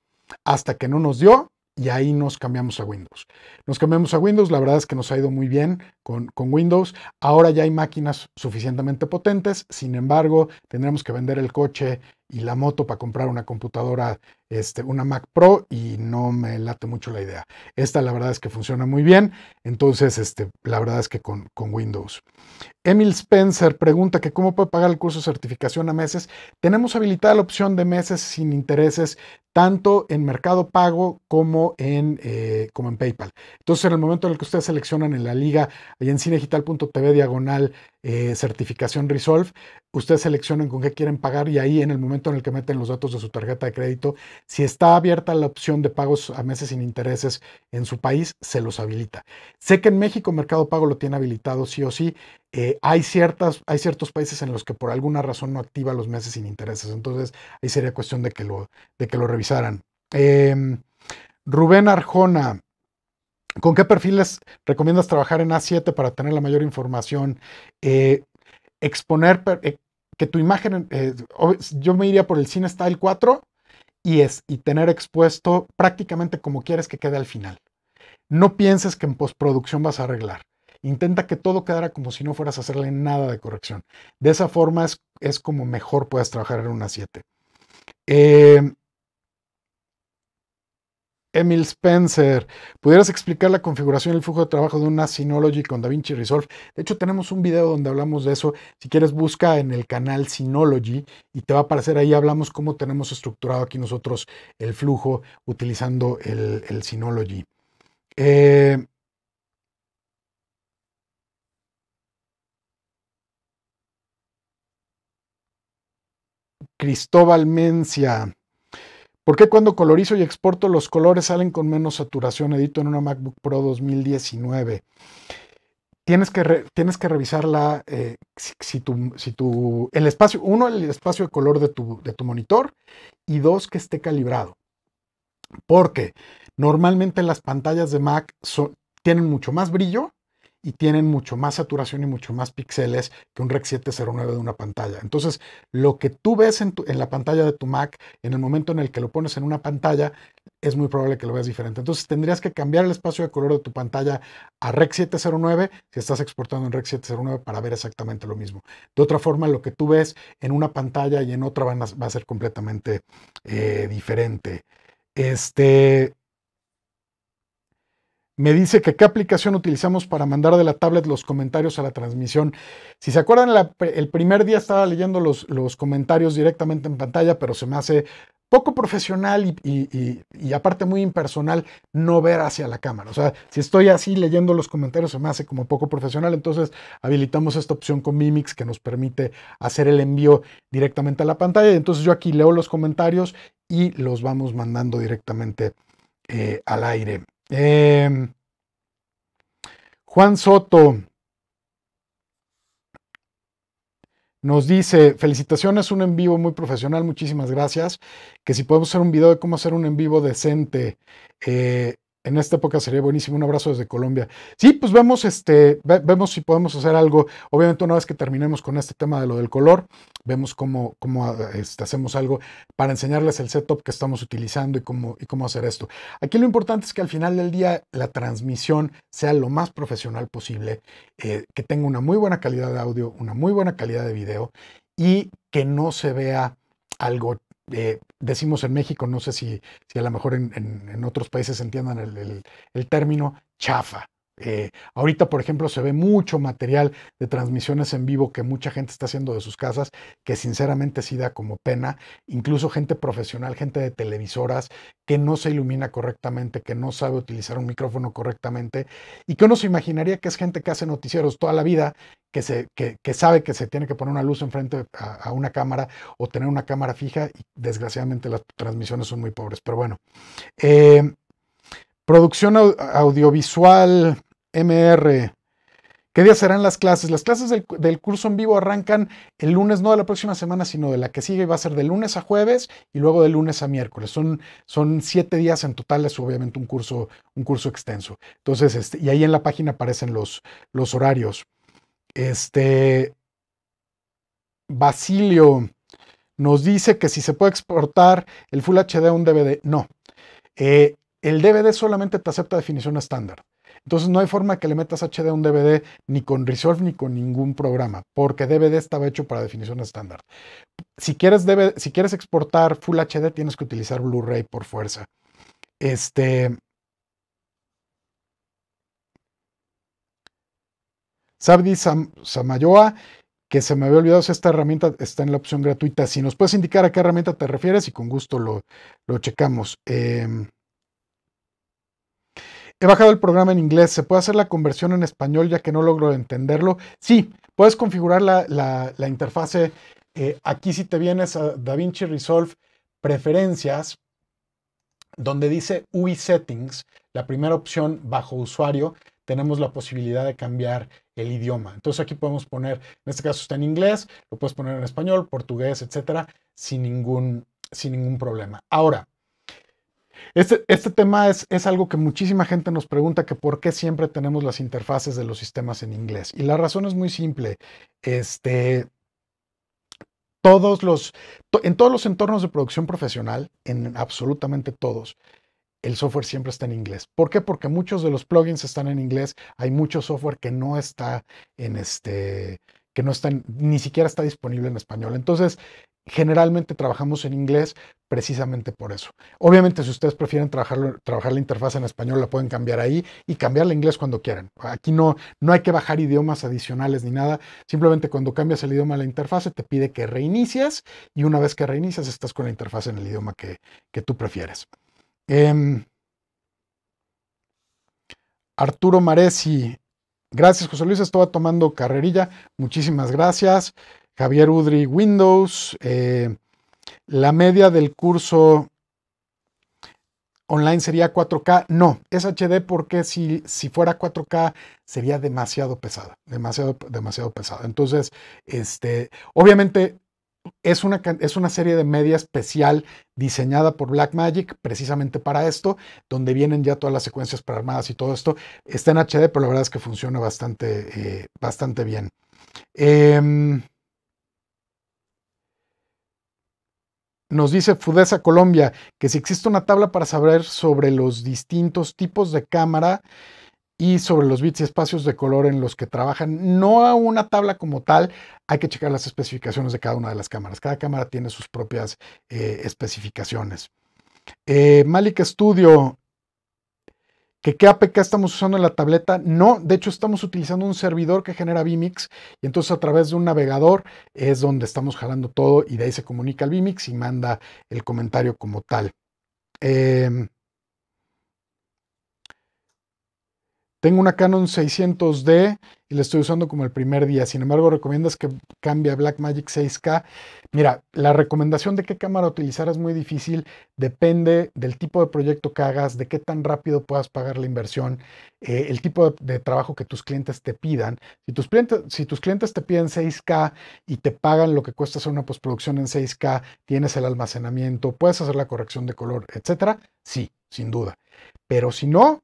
hasta que no nos dio y ahí nos cambiamos a Windows. Nos cambiamos a Windows, la verdad es que nos ha ido muy bien con, con, Windows. Ahora ya hay máquinas suficientemente potentes, sin embargo, tendremos que vender el coche y la moto para comprar una computadora, este, una Mac Pro, y no me late mucho la idea. Esta la verdad es que funciona muy bien, entonces este, la verdad es que con, con Windows. Emil Spencer pregunta que cómo puede pagar el curso de certificación a meses. Tenemos habilitada la opción de meses sin intereses tanto en Mercado Pago como en, eh, como en PayPal. Entonces, en el momento en el que ustedes seleccionan en la liga, ahí en cinegital.tv diagonal eh, certificación Resolve, ustedes seleccionan con qué quieren pagar y ahí en el momento en el que meten los datos de su tarjeta de crédito, si está abierta la opción de pagos a meses sin intereses en su país, se los habilita. Sé que en México Mercado Pago lo tiene habilitado sí o sí. Eh, hay, ciertas, hay ciertos países en los que por alguna razón no activa los meses sin intereses, entonces ahí sería cuestión de que lo, de que lo revisaran. Em, Rubén Arjona, ¿Con qué perfiles recomiendas trabajar en A7 para tener la mayor información? Eh, exponer eh, que tu imagen, eh, yo me iría por el Cine Style 4 y, es, y tener expuesto prácticamente como quieres que quede al final. No pienses que en postproducción vas a arreglar. Intenta que todo quedara como si no fueras a hacerle nada de corrección. De esa forma es, es como mejor puedes trabajar en una 7. Emil Spencer. ¿Pudieras explicar la configuración y el flujo de trabajo de una Synology con DaVinci Resolve? De hecho, tenemos un video donde hablamos de eso. Si quieres, busca en el canal Synology y te va a aparecer ahí. Hablamos cómo tenemos estructurado aquí nosotros el flujo utilizando el, el Synology. Eh, Cristóbal Mencia. ¿Por qué cuando colorizo y exporto los colores salen con menos saturación? Edito en una MacBook Pro 2019. Tienes que, tienes que revisar eh, tu, si el espacio, uno, el espacio de color de tu, de tu monitor y dos, que esté calibrado. Porque normalmente las pantallas de Mac son, tienen mucho más brillo y tienen mucho más saturación y mucho más píxeles que un Rec 709 de una pantalla. Entonces, lo que tú ves en, la pantalla de tu Mac, en el momento en el que lo pones en una pantalla, es muy probable que lo veas diferente. Entonces, tendrías que cambiar el espacio de color de tu pantalla a Rec 709 si estás exportando en Rec 709 para ver exactamente lo mismo. De otra forma, lo que tú ves en una pantalla y en otra va a ser completamente eh, diferente. Este, me dice que qué aplicación utilizamos para mandar de la tablet los comentarios a la transmisión. Si se acuerdan, el primer día estaba leyendo los, los, comentarios directamente en pantalla, pero se me hace poco profesional y, aparte muy impersonal no ver hacia la cámara. O sea, si estoy así leyendo los comentarios se me hace como poco profesional, entonces habilitamos esta opción con Mimix que nos permite hacer el envío directamente a la pantalla. Entonces yo aquí leo los comentarios y los vamos mandando directamente eh, al aire. Em, Juan Soto nos dice, felicitaciones, un en vivo muy profesional, muchísimas gracias. Que si podemos hacer un video de cómo hacer un en vivo decente. Eh, en esta época sería buenísimo. Un abrazo desde Colombia. Sí, pues vemos, este, vemos si podemos hacer algo. Obviamente, una vez que terminemos con este tema de lo del color, vemos cómo, cómo este, hacemos algo para enseñarles el setup que estamos utilizando y cómo, y cómo hacer esto. Aquí lo importante es que al final del día la transmisión sea lo más profesional posible, eh, que tenga una muy buena calidad de audio, una muy buena calidad de video y que no se vea algo eh, decimos en México, no sé si, si a lo mejor en, en, otros países entiendan el, término chafa. Eh, ahorita, por ejemplo, se ve mucho material de transmisiones en vivo que mucha gente está haciendo de sus casas, que sinceramente sí da como pena, incluso gente profesional, gente de televisoras, que no se ilumina correctamente, que no sabe utilizar un micrófono correctamente, y que uno se imaginaría que es gente que hace noticieros toda la vida, que, se, sabe que se tiene que poner una luz enfrente a, una cámara o tener una cámara fija, y desgraciadamente las transmisiones son muy pobres, pero bueno. Eh, producción audiovisual, MR. ¿Qué día serán las clases? Las clases del, curso en vivo arrancan el lunes, no de la próxima semana, sino de la que sigue. Va a ser de lunes a jueves y luego de lunes a miércoles. Son, son siete días en total. Es obviamente un curso, un curso extenso. Entonces, este, y ahí en la página aparecen los, los horarios. Este. Basilio nos dice que si se puede exportar el Full HD a un DVD. No. Eh, el DVD solamente te acepta definición estándar. Entonces no hay forma que le metas HD a un DVD ni con Resolve ni con ningún programa, porque DVD estaba hecho para definición estándar. Si quieres, si quieres exportar Full HD, tienes que utilizar Blu-ray por fuerza. Este, Sabdi Samayoa, que se me había olvidado si esta herramienta está en la opción gratuita. Si nos puedes indicar a qué herramienta te refieres y con gusto lo, lo checamos. Em, He bajado el programa en inglés, ¿se puede hacer la conversión en español ya que no logro entenderlo? Sí, puedes configurar la, interfase. Eh, aquí si te vienes a DaVinci Resolve, preferencias, donde dice UI Settings, la primera opción bajo usuario, tenemos la posibilidad de cambiar el idioma. Entonces aquí podemos poner, en este caso está en inglés, lo puedes poner en español, portugués, etcétera, sin ningún, sin ningún problema. Ahora, este, este, tema es, algo que muchísima gente nos pregunta que por qué siempre tenemos las interfaces de los sistemas en inglés. Y la razón es muy simple. Este, todos los, en todos los entornos de producción profesional, en absolutamente todos, el software siempre está en inglés. ¿Por qué? Porque muchos de los plugins están en inglés. Hay mucho software que no está en este que no está, ni siquiera está disponible en español. Entonces, generalmente trabajamos en inglés precisamente por eso. Obviamente, si ustedes prefieren trabajar, trabajar la interfaz en español, la pueden cambiar ahí y cambiarla a inglés cuando quieran. Aquí no, no hay que bajar idiomas adicionales ni nada. Simplemente cuando cambias el idioma la interfase, te pide que reinicias y una vez que reinicias, estás con la interfaz en el idioma que, tú prefieres. Em, Arturo Maresi, gracias José Luis, estaba tomando carrerilla. Muchísimas gracias. Javier Udri Windows, eh, la media del curso online sería 4K. No, es HD porque si, si fuera 4K sería demasiado pesada, demasiado, demasiado pesada. Entonces, este, obviamente es una, es una serie de media especial diseñada por Blackmagic precisamente para esto, donde vienen ya todas las secuencias prearmadas y todo esto. Está en HD, pero la verdad es que funciona bastante, eh, bastante bien. Em, Nos dice Fudesa Colombia que si existe una tabla para saber sobre los distintos tipos de cámara y sobre los bits y espacios de color en los que trabajan, no a una tabla como tal, hay que checar las especificaciones de cada una de las cámaras. Cada cámara tiene sus propias eh, especificaciones. Eh, Malik Studio que qué APK estamos usando en la tableta. No, de hecho estamos utilizando un servidor que genera Bimix y entonces a través de un navegador es donde estamos jalando todo y de ahí se comunica el Bimix y manda el comentario como tal. Em, Tengo una Canon 600D y la estoy usando como el primer día. Sin embargo, recomiendas que cambie a Blackmagic 6K. Mira, la recomendación de qué cámara utilizar es muy difícil. Depende del tipo de proyecto que hagas, de qué tan rápido puedas pagar la inversión, eh, el tipo de, trabajo que tus clientes te pidan. Si tus clientes, si tus clientes te piden 6K y te pagan lo que cuesta hacer una postproducción en 6K, tienes el almacenamiento, puedes hacer la corrección de color, etcétera, sí, sin duda. Pero si no,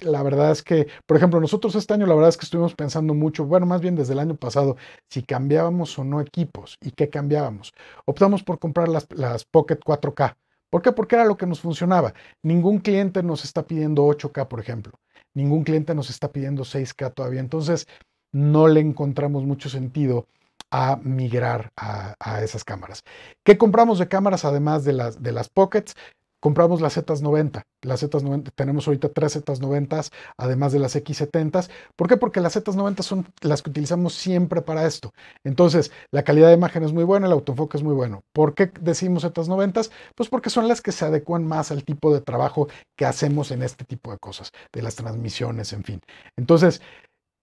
la verdad es que, por ejemplo, nosotros este año la verdad es que estuvimos pensando mucho, bueno, más bien desde el año pasado, si cambiábamos o no equipos y qué cambiábamos. Optamos por comprar las, las Pocket 4K. ¿Por qué? Porque era lo que nos funcionaba. Ningún cliente nos está pidiendo 8K, por ejemplo. Ningún cliente nos está pidiendo 6K todavía. Entonces, no le encontramos mucho sentido a migrar a, esas cámaras. ¿Qué compramos de cámaras además de las, de las pockets? compramos las Z90. Las Z90, tenemos ahorita tres Z90, además de las X70. ¿Por qué? Porque las Z90 son las que utilizamos siempre para esto. Entonces, la calidad de imagen es muy buena, el autoenfoque es muy bueno. ¿Por qué decimos Z90? Pues porque son las que se adecuan más al tipo de trabajo que hacemos en este tipo de cosas, de las transmisiones, en fin. Entonces,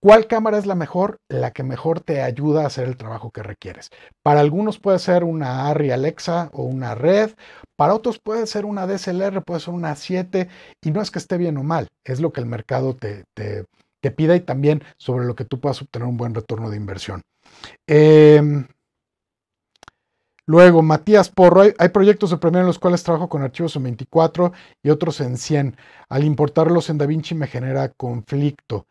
¿Cuál cámara es la mejor? La que mejor te ayuda a hacer el trabajo que requieres. Para algunos puede ser una Arri Alexa o una Red, para otros puede ser una DSLR, puede ser una 7, y no es que esté bien o mal, es lo que el mercado te, pida y también sobre lo que tú puedas obtener un buen retorno de inversión. Em, luego, Matías Porro, hay, proyectos de premio en los cuales trabajo con archivos en 24 y otros en 100. Al importarlos en DaVinci me genera conflicto.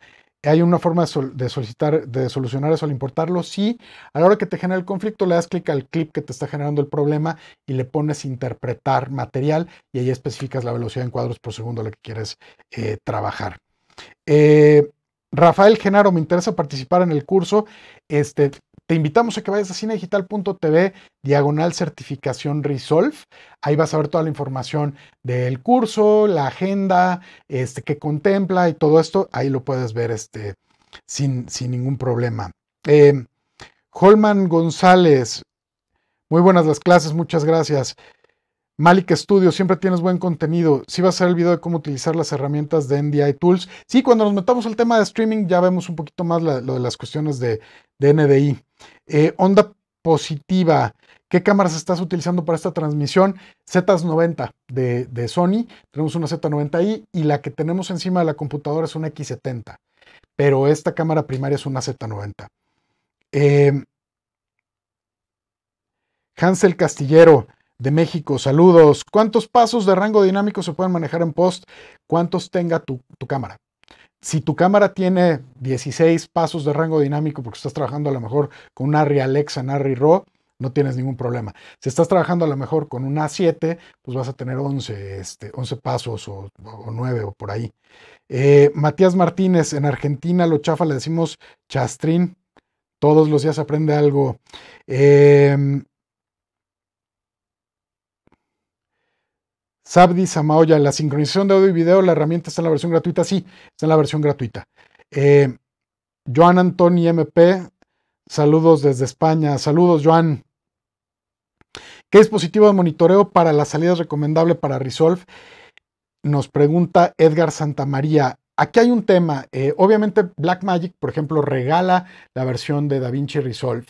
¿Hay una forma de, solicitar, de solucionar eso al importarlo? Sí. A la hora que te genera el conflicto, le das clic al clip que te está generando el problema y le pones interpretar material y ahí especificas la velocidad en cuadros por segundo a la que quieres eh, trabajar. Eh, Rafael Genaro, me interesa participar en el curso. Este, te invitamos a que vayas a cinedigital.tv diagonal certificación Resolve. Ahí vas a ver toda la información del curso, la agenda, este, que contempla y todo esto. Ahí lo puedes ver este, sin, sin ningún problema. Em, Holman González, muy buenas las clases, muchas gracias. Malik Studio, siempre tienes buen contenido. Sí va a ser el video de cómo utilizar las herramientas de NDI Tools. Sí, cuando nos metamos al tema de streaming ya vemos un poquito más lo de las cuestiones de, NDI. Eh, onda positiva. ¿Qué cámaras estás utilizando para esta transmisión? Z90 de, Sony. Tenemos una Z90i y la que tenemos encima de la computadora es una X70. Pero esta cámara primaria es una Z90. Eh, Hansel Castillero de México. Saludos. ¿Cuántos pasos de rango dinámico se pueden manejar en post? ¿Cuántos tenga tu, cámara? Si tu cámara tiene 16 pasos de rango dinámico porque estás trabajando a lo mejor con una Arri Alexa una Arri Raw, no tienes ningún problema. Si estás trabajando a lo mejor con una A7, pues vas a tener 11, este, 11 pasos o, 9 o por ahí. Eh, Matías Martínez, en Argentina lo chafa le decimos chastrín. Todos los días aprende algo. Eh, Sabdi Samaoya, la sincronización de audio y video, la herramienta está en la versión gratuita, sí, está en la versión gratuita. Eh, Joan Antoni MP, saludos desde España, saludos Joan. ¿Qué dispositivo de monitoreo para las salidas recomendable para Resolve? Nos pregunta Edgar Santamaría. Aquí hay un tema. Eh, obviamente, Blackmagic, por ejemplo, regala la versión de DaVinci Resolve,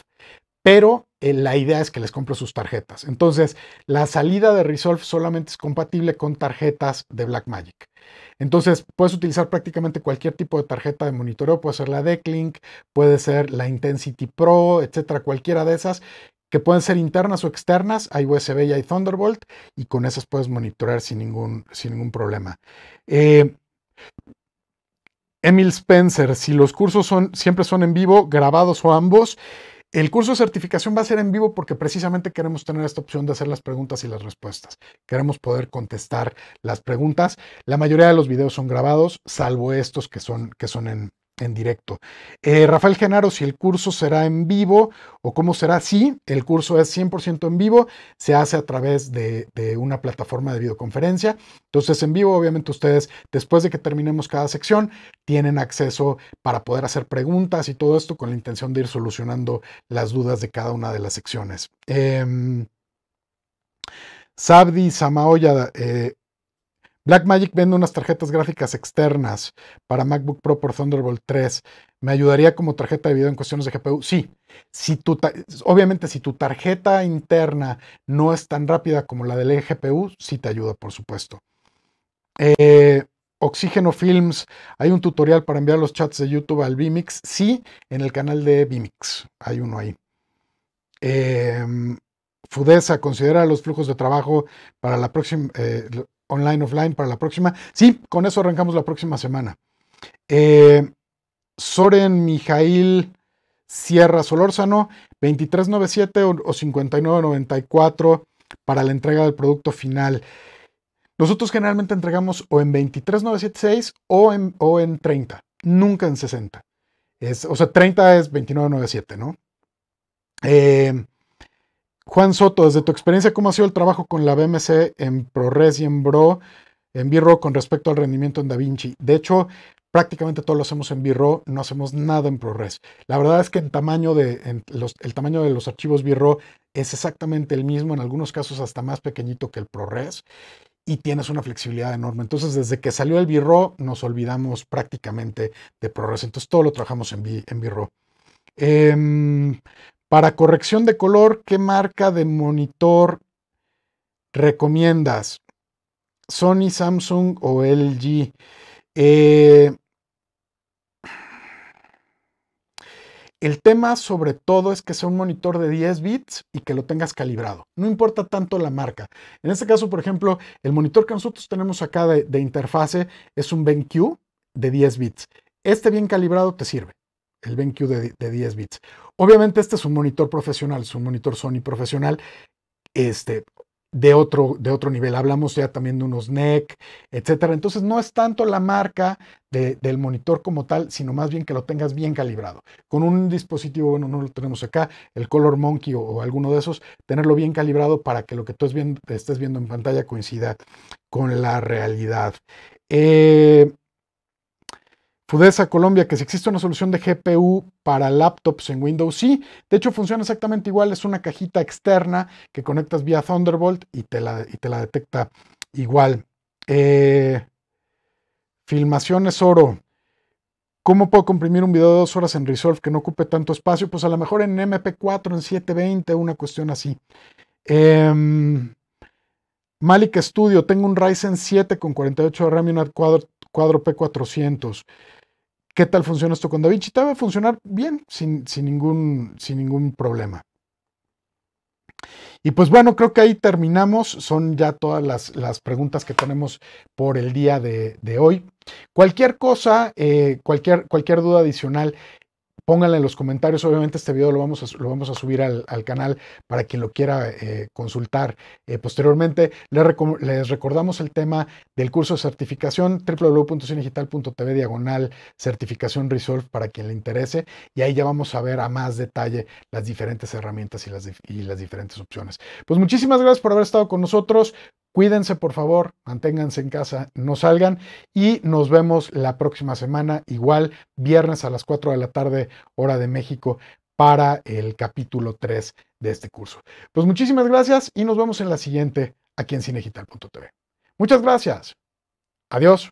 pero eh, la idea es que les compro sus tarjetas. Entonces, la salida de Resolve solamente es compatible con tarjetas de Blackmagic. Entonces, puedes utilizar prácticamente cualquier tipo de tarjeta de monitoreo, puede ser la Decklink, puede ser la Intensity Pro, etcétera, cualquiera de esas que pueden ser internas o externas, hay USB y hay Thunderbolt, y con esas puedes monitorear sin ningún, sin ningún problema. Eh, Emil Spencer, si los cursos son, siempre son en vivo, grabados o ambos, el curso de certificación va a ser en vivo porque precisamente queremos tener esta opción de hacer las preguntas y las respuestas. Queremos poder contestar las preguntas. La mayoría de los videos son grabados, salvo estos que son, que son en, en directo. Eh, Rafael Genaro, si el curso será en vivo o cómo será, si el curso es 100% en vivo, se hace a través de, una plataforma de videoconferencia. Entonces, en vivo, obviamente ustedes, después de que terminemos cada sección, tienen acceso para poder hacer preguntas y todo esto con la intención de ir solucionando las dudas de cada una de las secciones. Em, Sabdi Samaoya, eh, Blackmagic vende unas tarjetas gráficas externas para MacBook Pro por Thunderbolt 3. ¿Me ayudaría como tarjeta de video en cuestiones de GPU? Sí. Si obviamente, si tu tarjeta interna no es tan rápida como la del GPU, sí te ayuda, por supuesto. Eh, Oxígeno Films, ¿hay un tutorial para enviar los chats de YouTube al Vmix. Sí, en el canal de Vimix. Hay uno ahí. Em, Fudeza, considera los flujos de trabajo para la próxima, eh, online, offline para la próxima. Sí, con eso arrancamos la próxima semana. Eh, Soren Mijail Sierra Solórzano, 2397 o, o 5994 para la entrega del producto final. Nosotros generalmente entregamos o en 23976 o en, o en 30, nunca en 60. Es, o sea, 30 es 2997, ¿no? Eh, Juan Soto, desde tu experiencia, ¿cómo ha sido el trabajo con la BMC en ProRes y en Bro, en Birro con respecto al rendimiento en DaVinci? De hecho, prácticamente todo lo hacemos en Birro, no hacemos nada en ProRes. La verdad es que el tamaño de los archivos Birro es exactamente el mismo, en algunos casos hasta más pequeñito que el ProRes y tienes una flexibilidad enorme. Entonces, desde que salió el Birro, nos olvidamos prácticamente de ProRes. Entonces, todo lo trabajamos en, en Birro. Em, para corrección de color, ¿qué marca de monitor recomiendas? ¿Sony, Samsung o LG? Eh, el tema sobre todo es que sea un monitor de 10 bits y que lo tengas calibrado. No importa tanto la marca. En este caso, por ejemplo, el monitor que nosotros tenemos acá de, de interfase es un BenQ de 10 bits. Este bien calibrado te sirve el BenQ de, de 10 bits. Obviamente este es un monitor profesional, es un monitor Sony profesional. Este, de otro, de otro nivel. Hablamos ya también de unos NEC, etc. Entonces, no es tanto la marca del monitor como tal, sino más bien que lo tengas bien calibrado. Con un dispositivo, bueno, no lo tenemos acá, el Color Monkey o, alguno de esos, tenerlo bien calibrado para que lo que tú estés viendo, estés viendo en pantalla coincida con la realidad. Eh, Fudesa Colombia, que si existe una solución de GPU para laptops en Windows, sí. De hecho, funciona exactamente igual. Es una cajita externa que conectas vía Thunderbolt y te la, te la detecta igual. Eh, filmaciones oro. ¿Cómo puedo comprimir un video de dos horas en Resolve que no ocupe tanto espacio? Pues a lo mejor en MP4, en 720, una cuestión así. Em, Malik Studio, tengo un Ryzen 7 con 48 de RAM y una quad cuadro P400. ¿Qué tal funciona esto con DaVinci? Te va a funcionar bien, sin, sin, ningún, sin ningún problema. Y pues bueno, creo que ahí terminamos. Son ya todas las, preguntas que tenemos por el día de, hoy. Cualquier cosa, eh, cualquier, cualquier duda adicional Pónganle en los comentarios. Obviamente este video lo vamos a, lo vamos a subir al, canal para quien lo quiera eh, consultar eh, posteriormente. Les, recordamos el tema del curso de certificación www.cinegital.tv diagonal certificación resolve para quien le interese y ahí ya vamos a ver a más detalle las diferentes herramientas y las, y las diferentes opciones. Pues muchísimas gracias por haber estado con nosotros. Cuídense, por favor, manténganse en casa, no salgan y nos vemos la próxima semana, igual viernes a las 4 de la tarde, hora de México, para el capítulo 3 de este curso. Pues muchísimas gracias y nos vemos en la siguiente aquí en cinegital.tv. Muchas gracias. Adiós.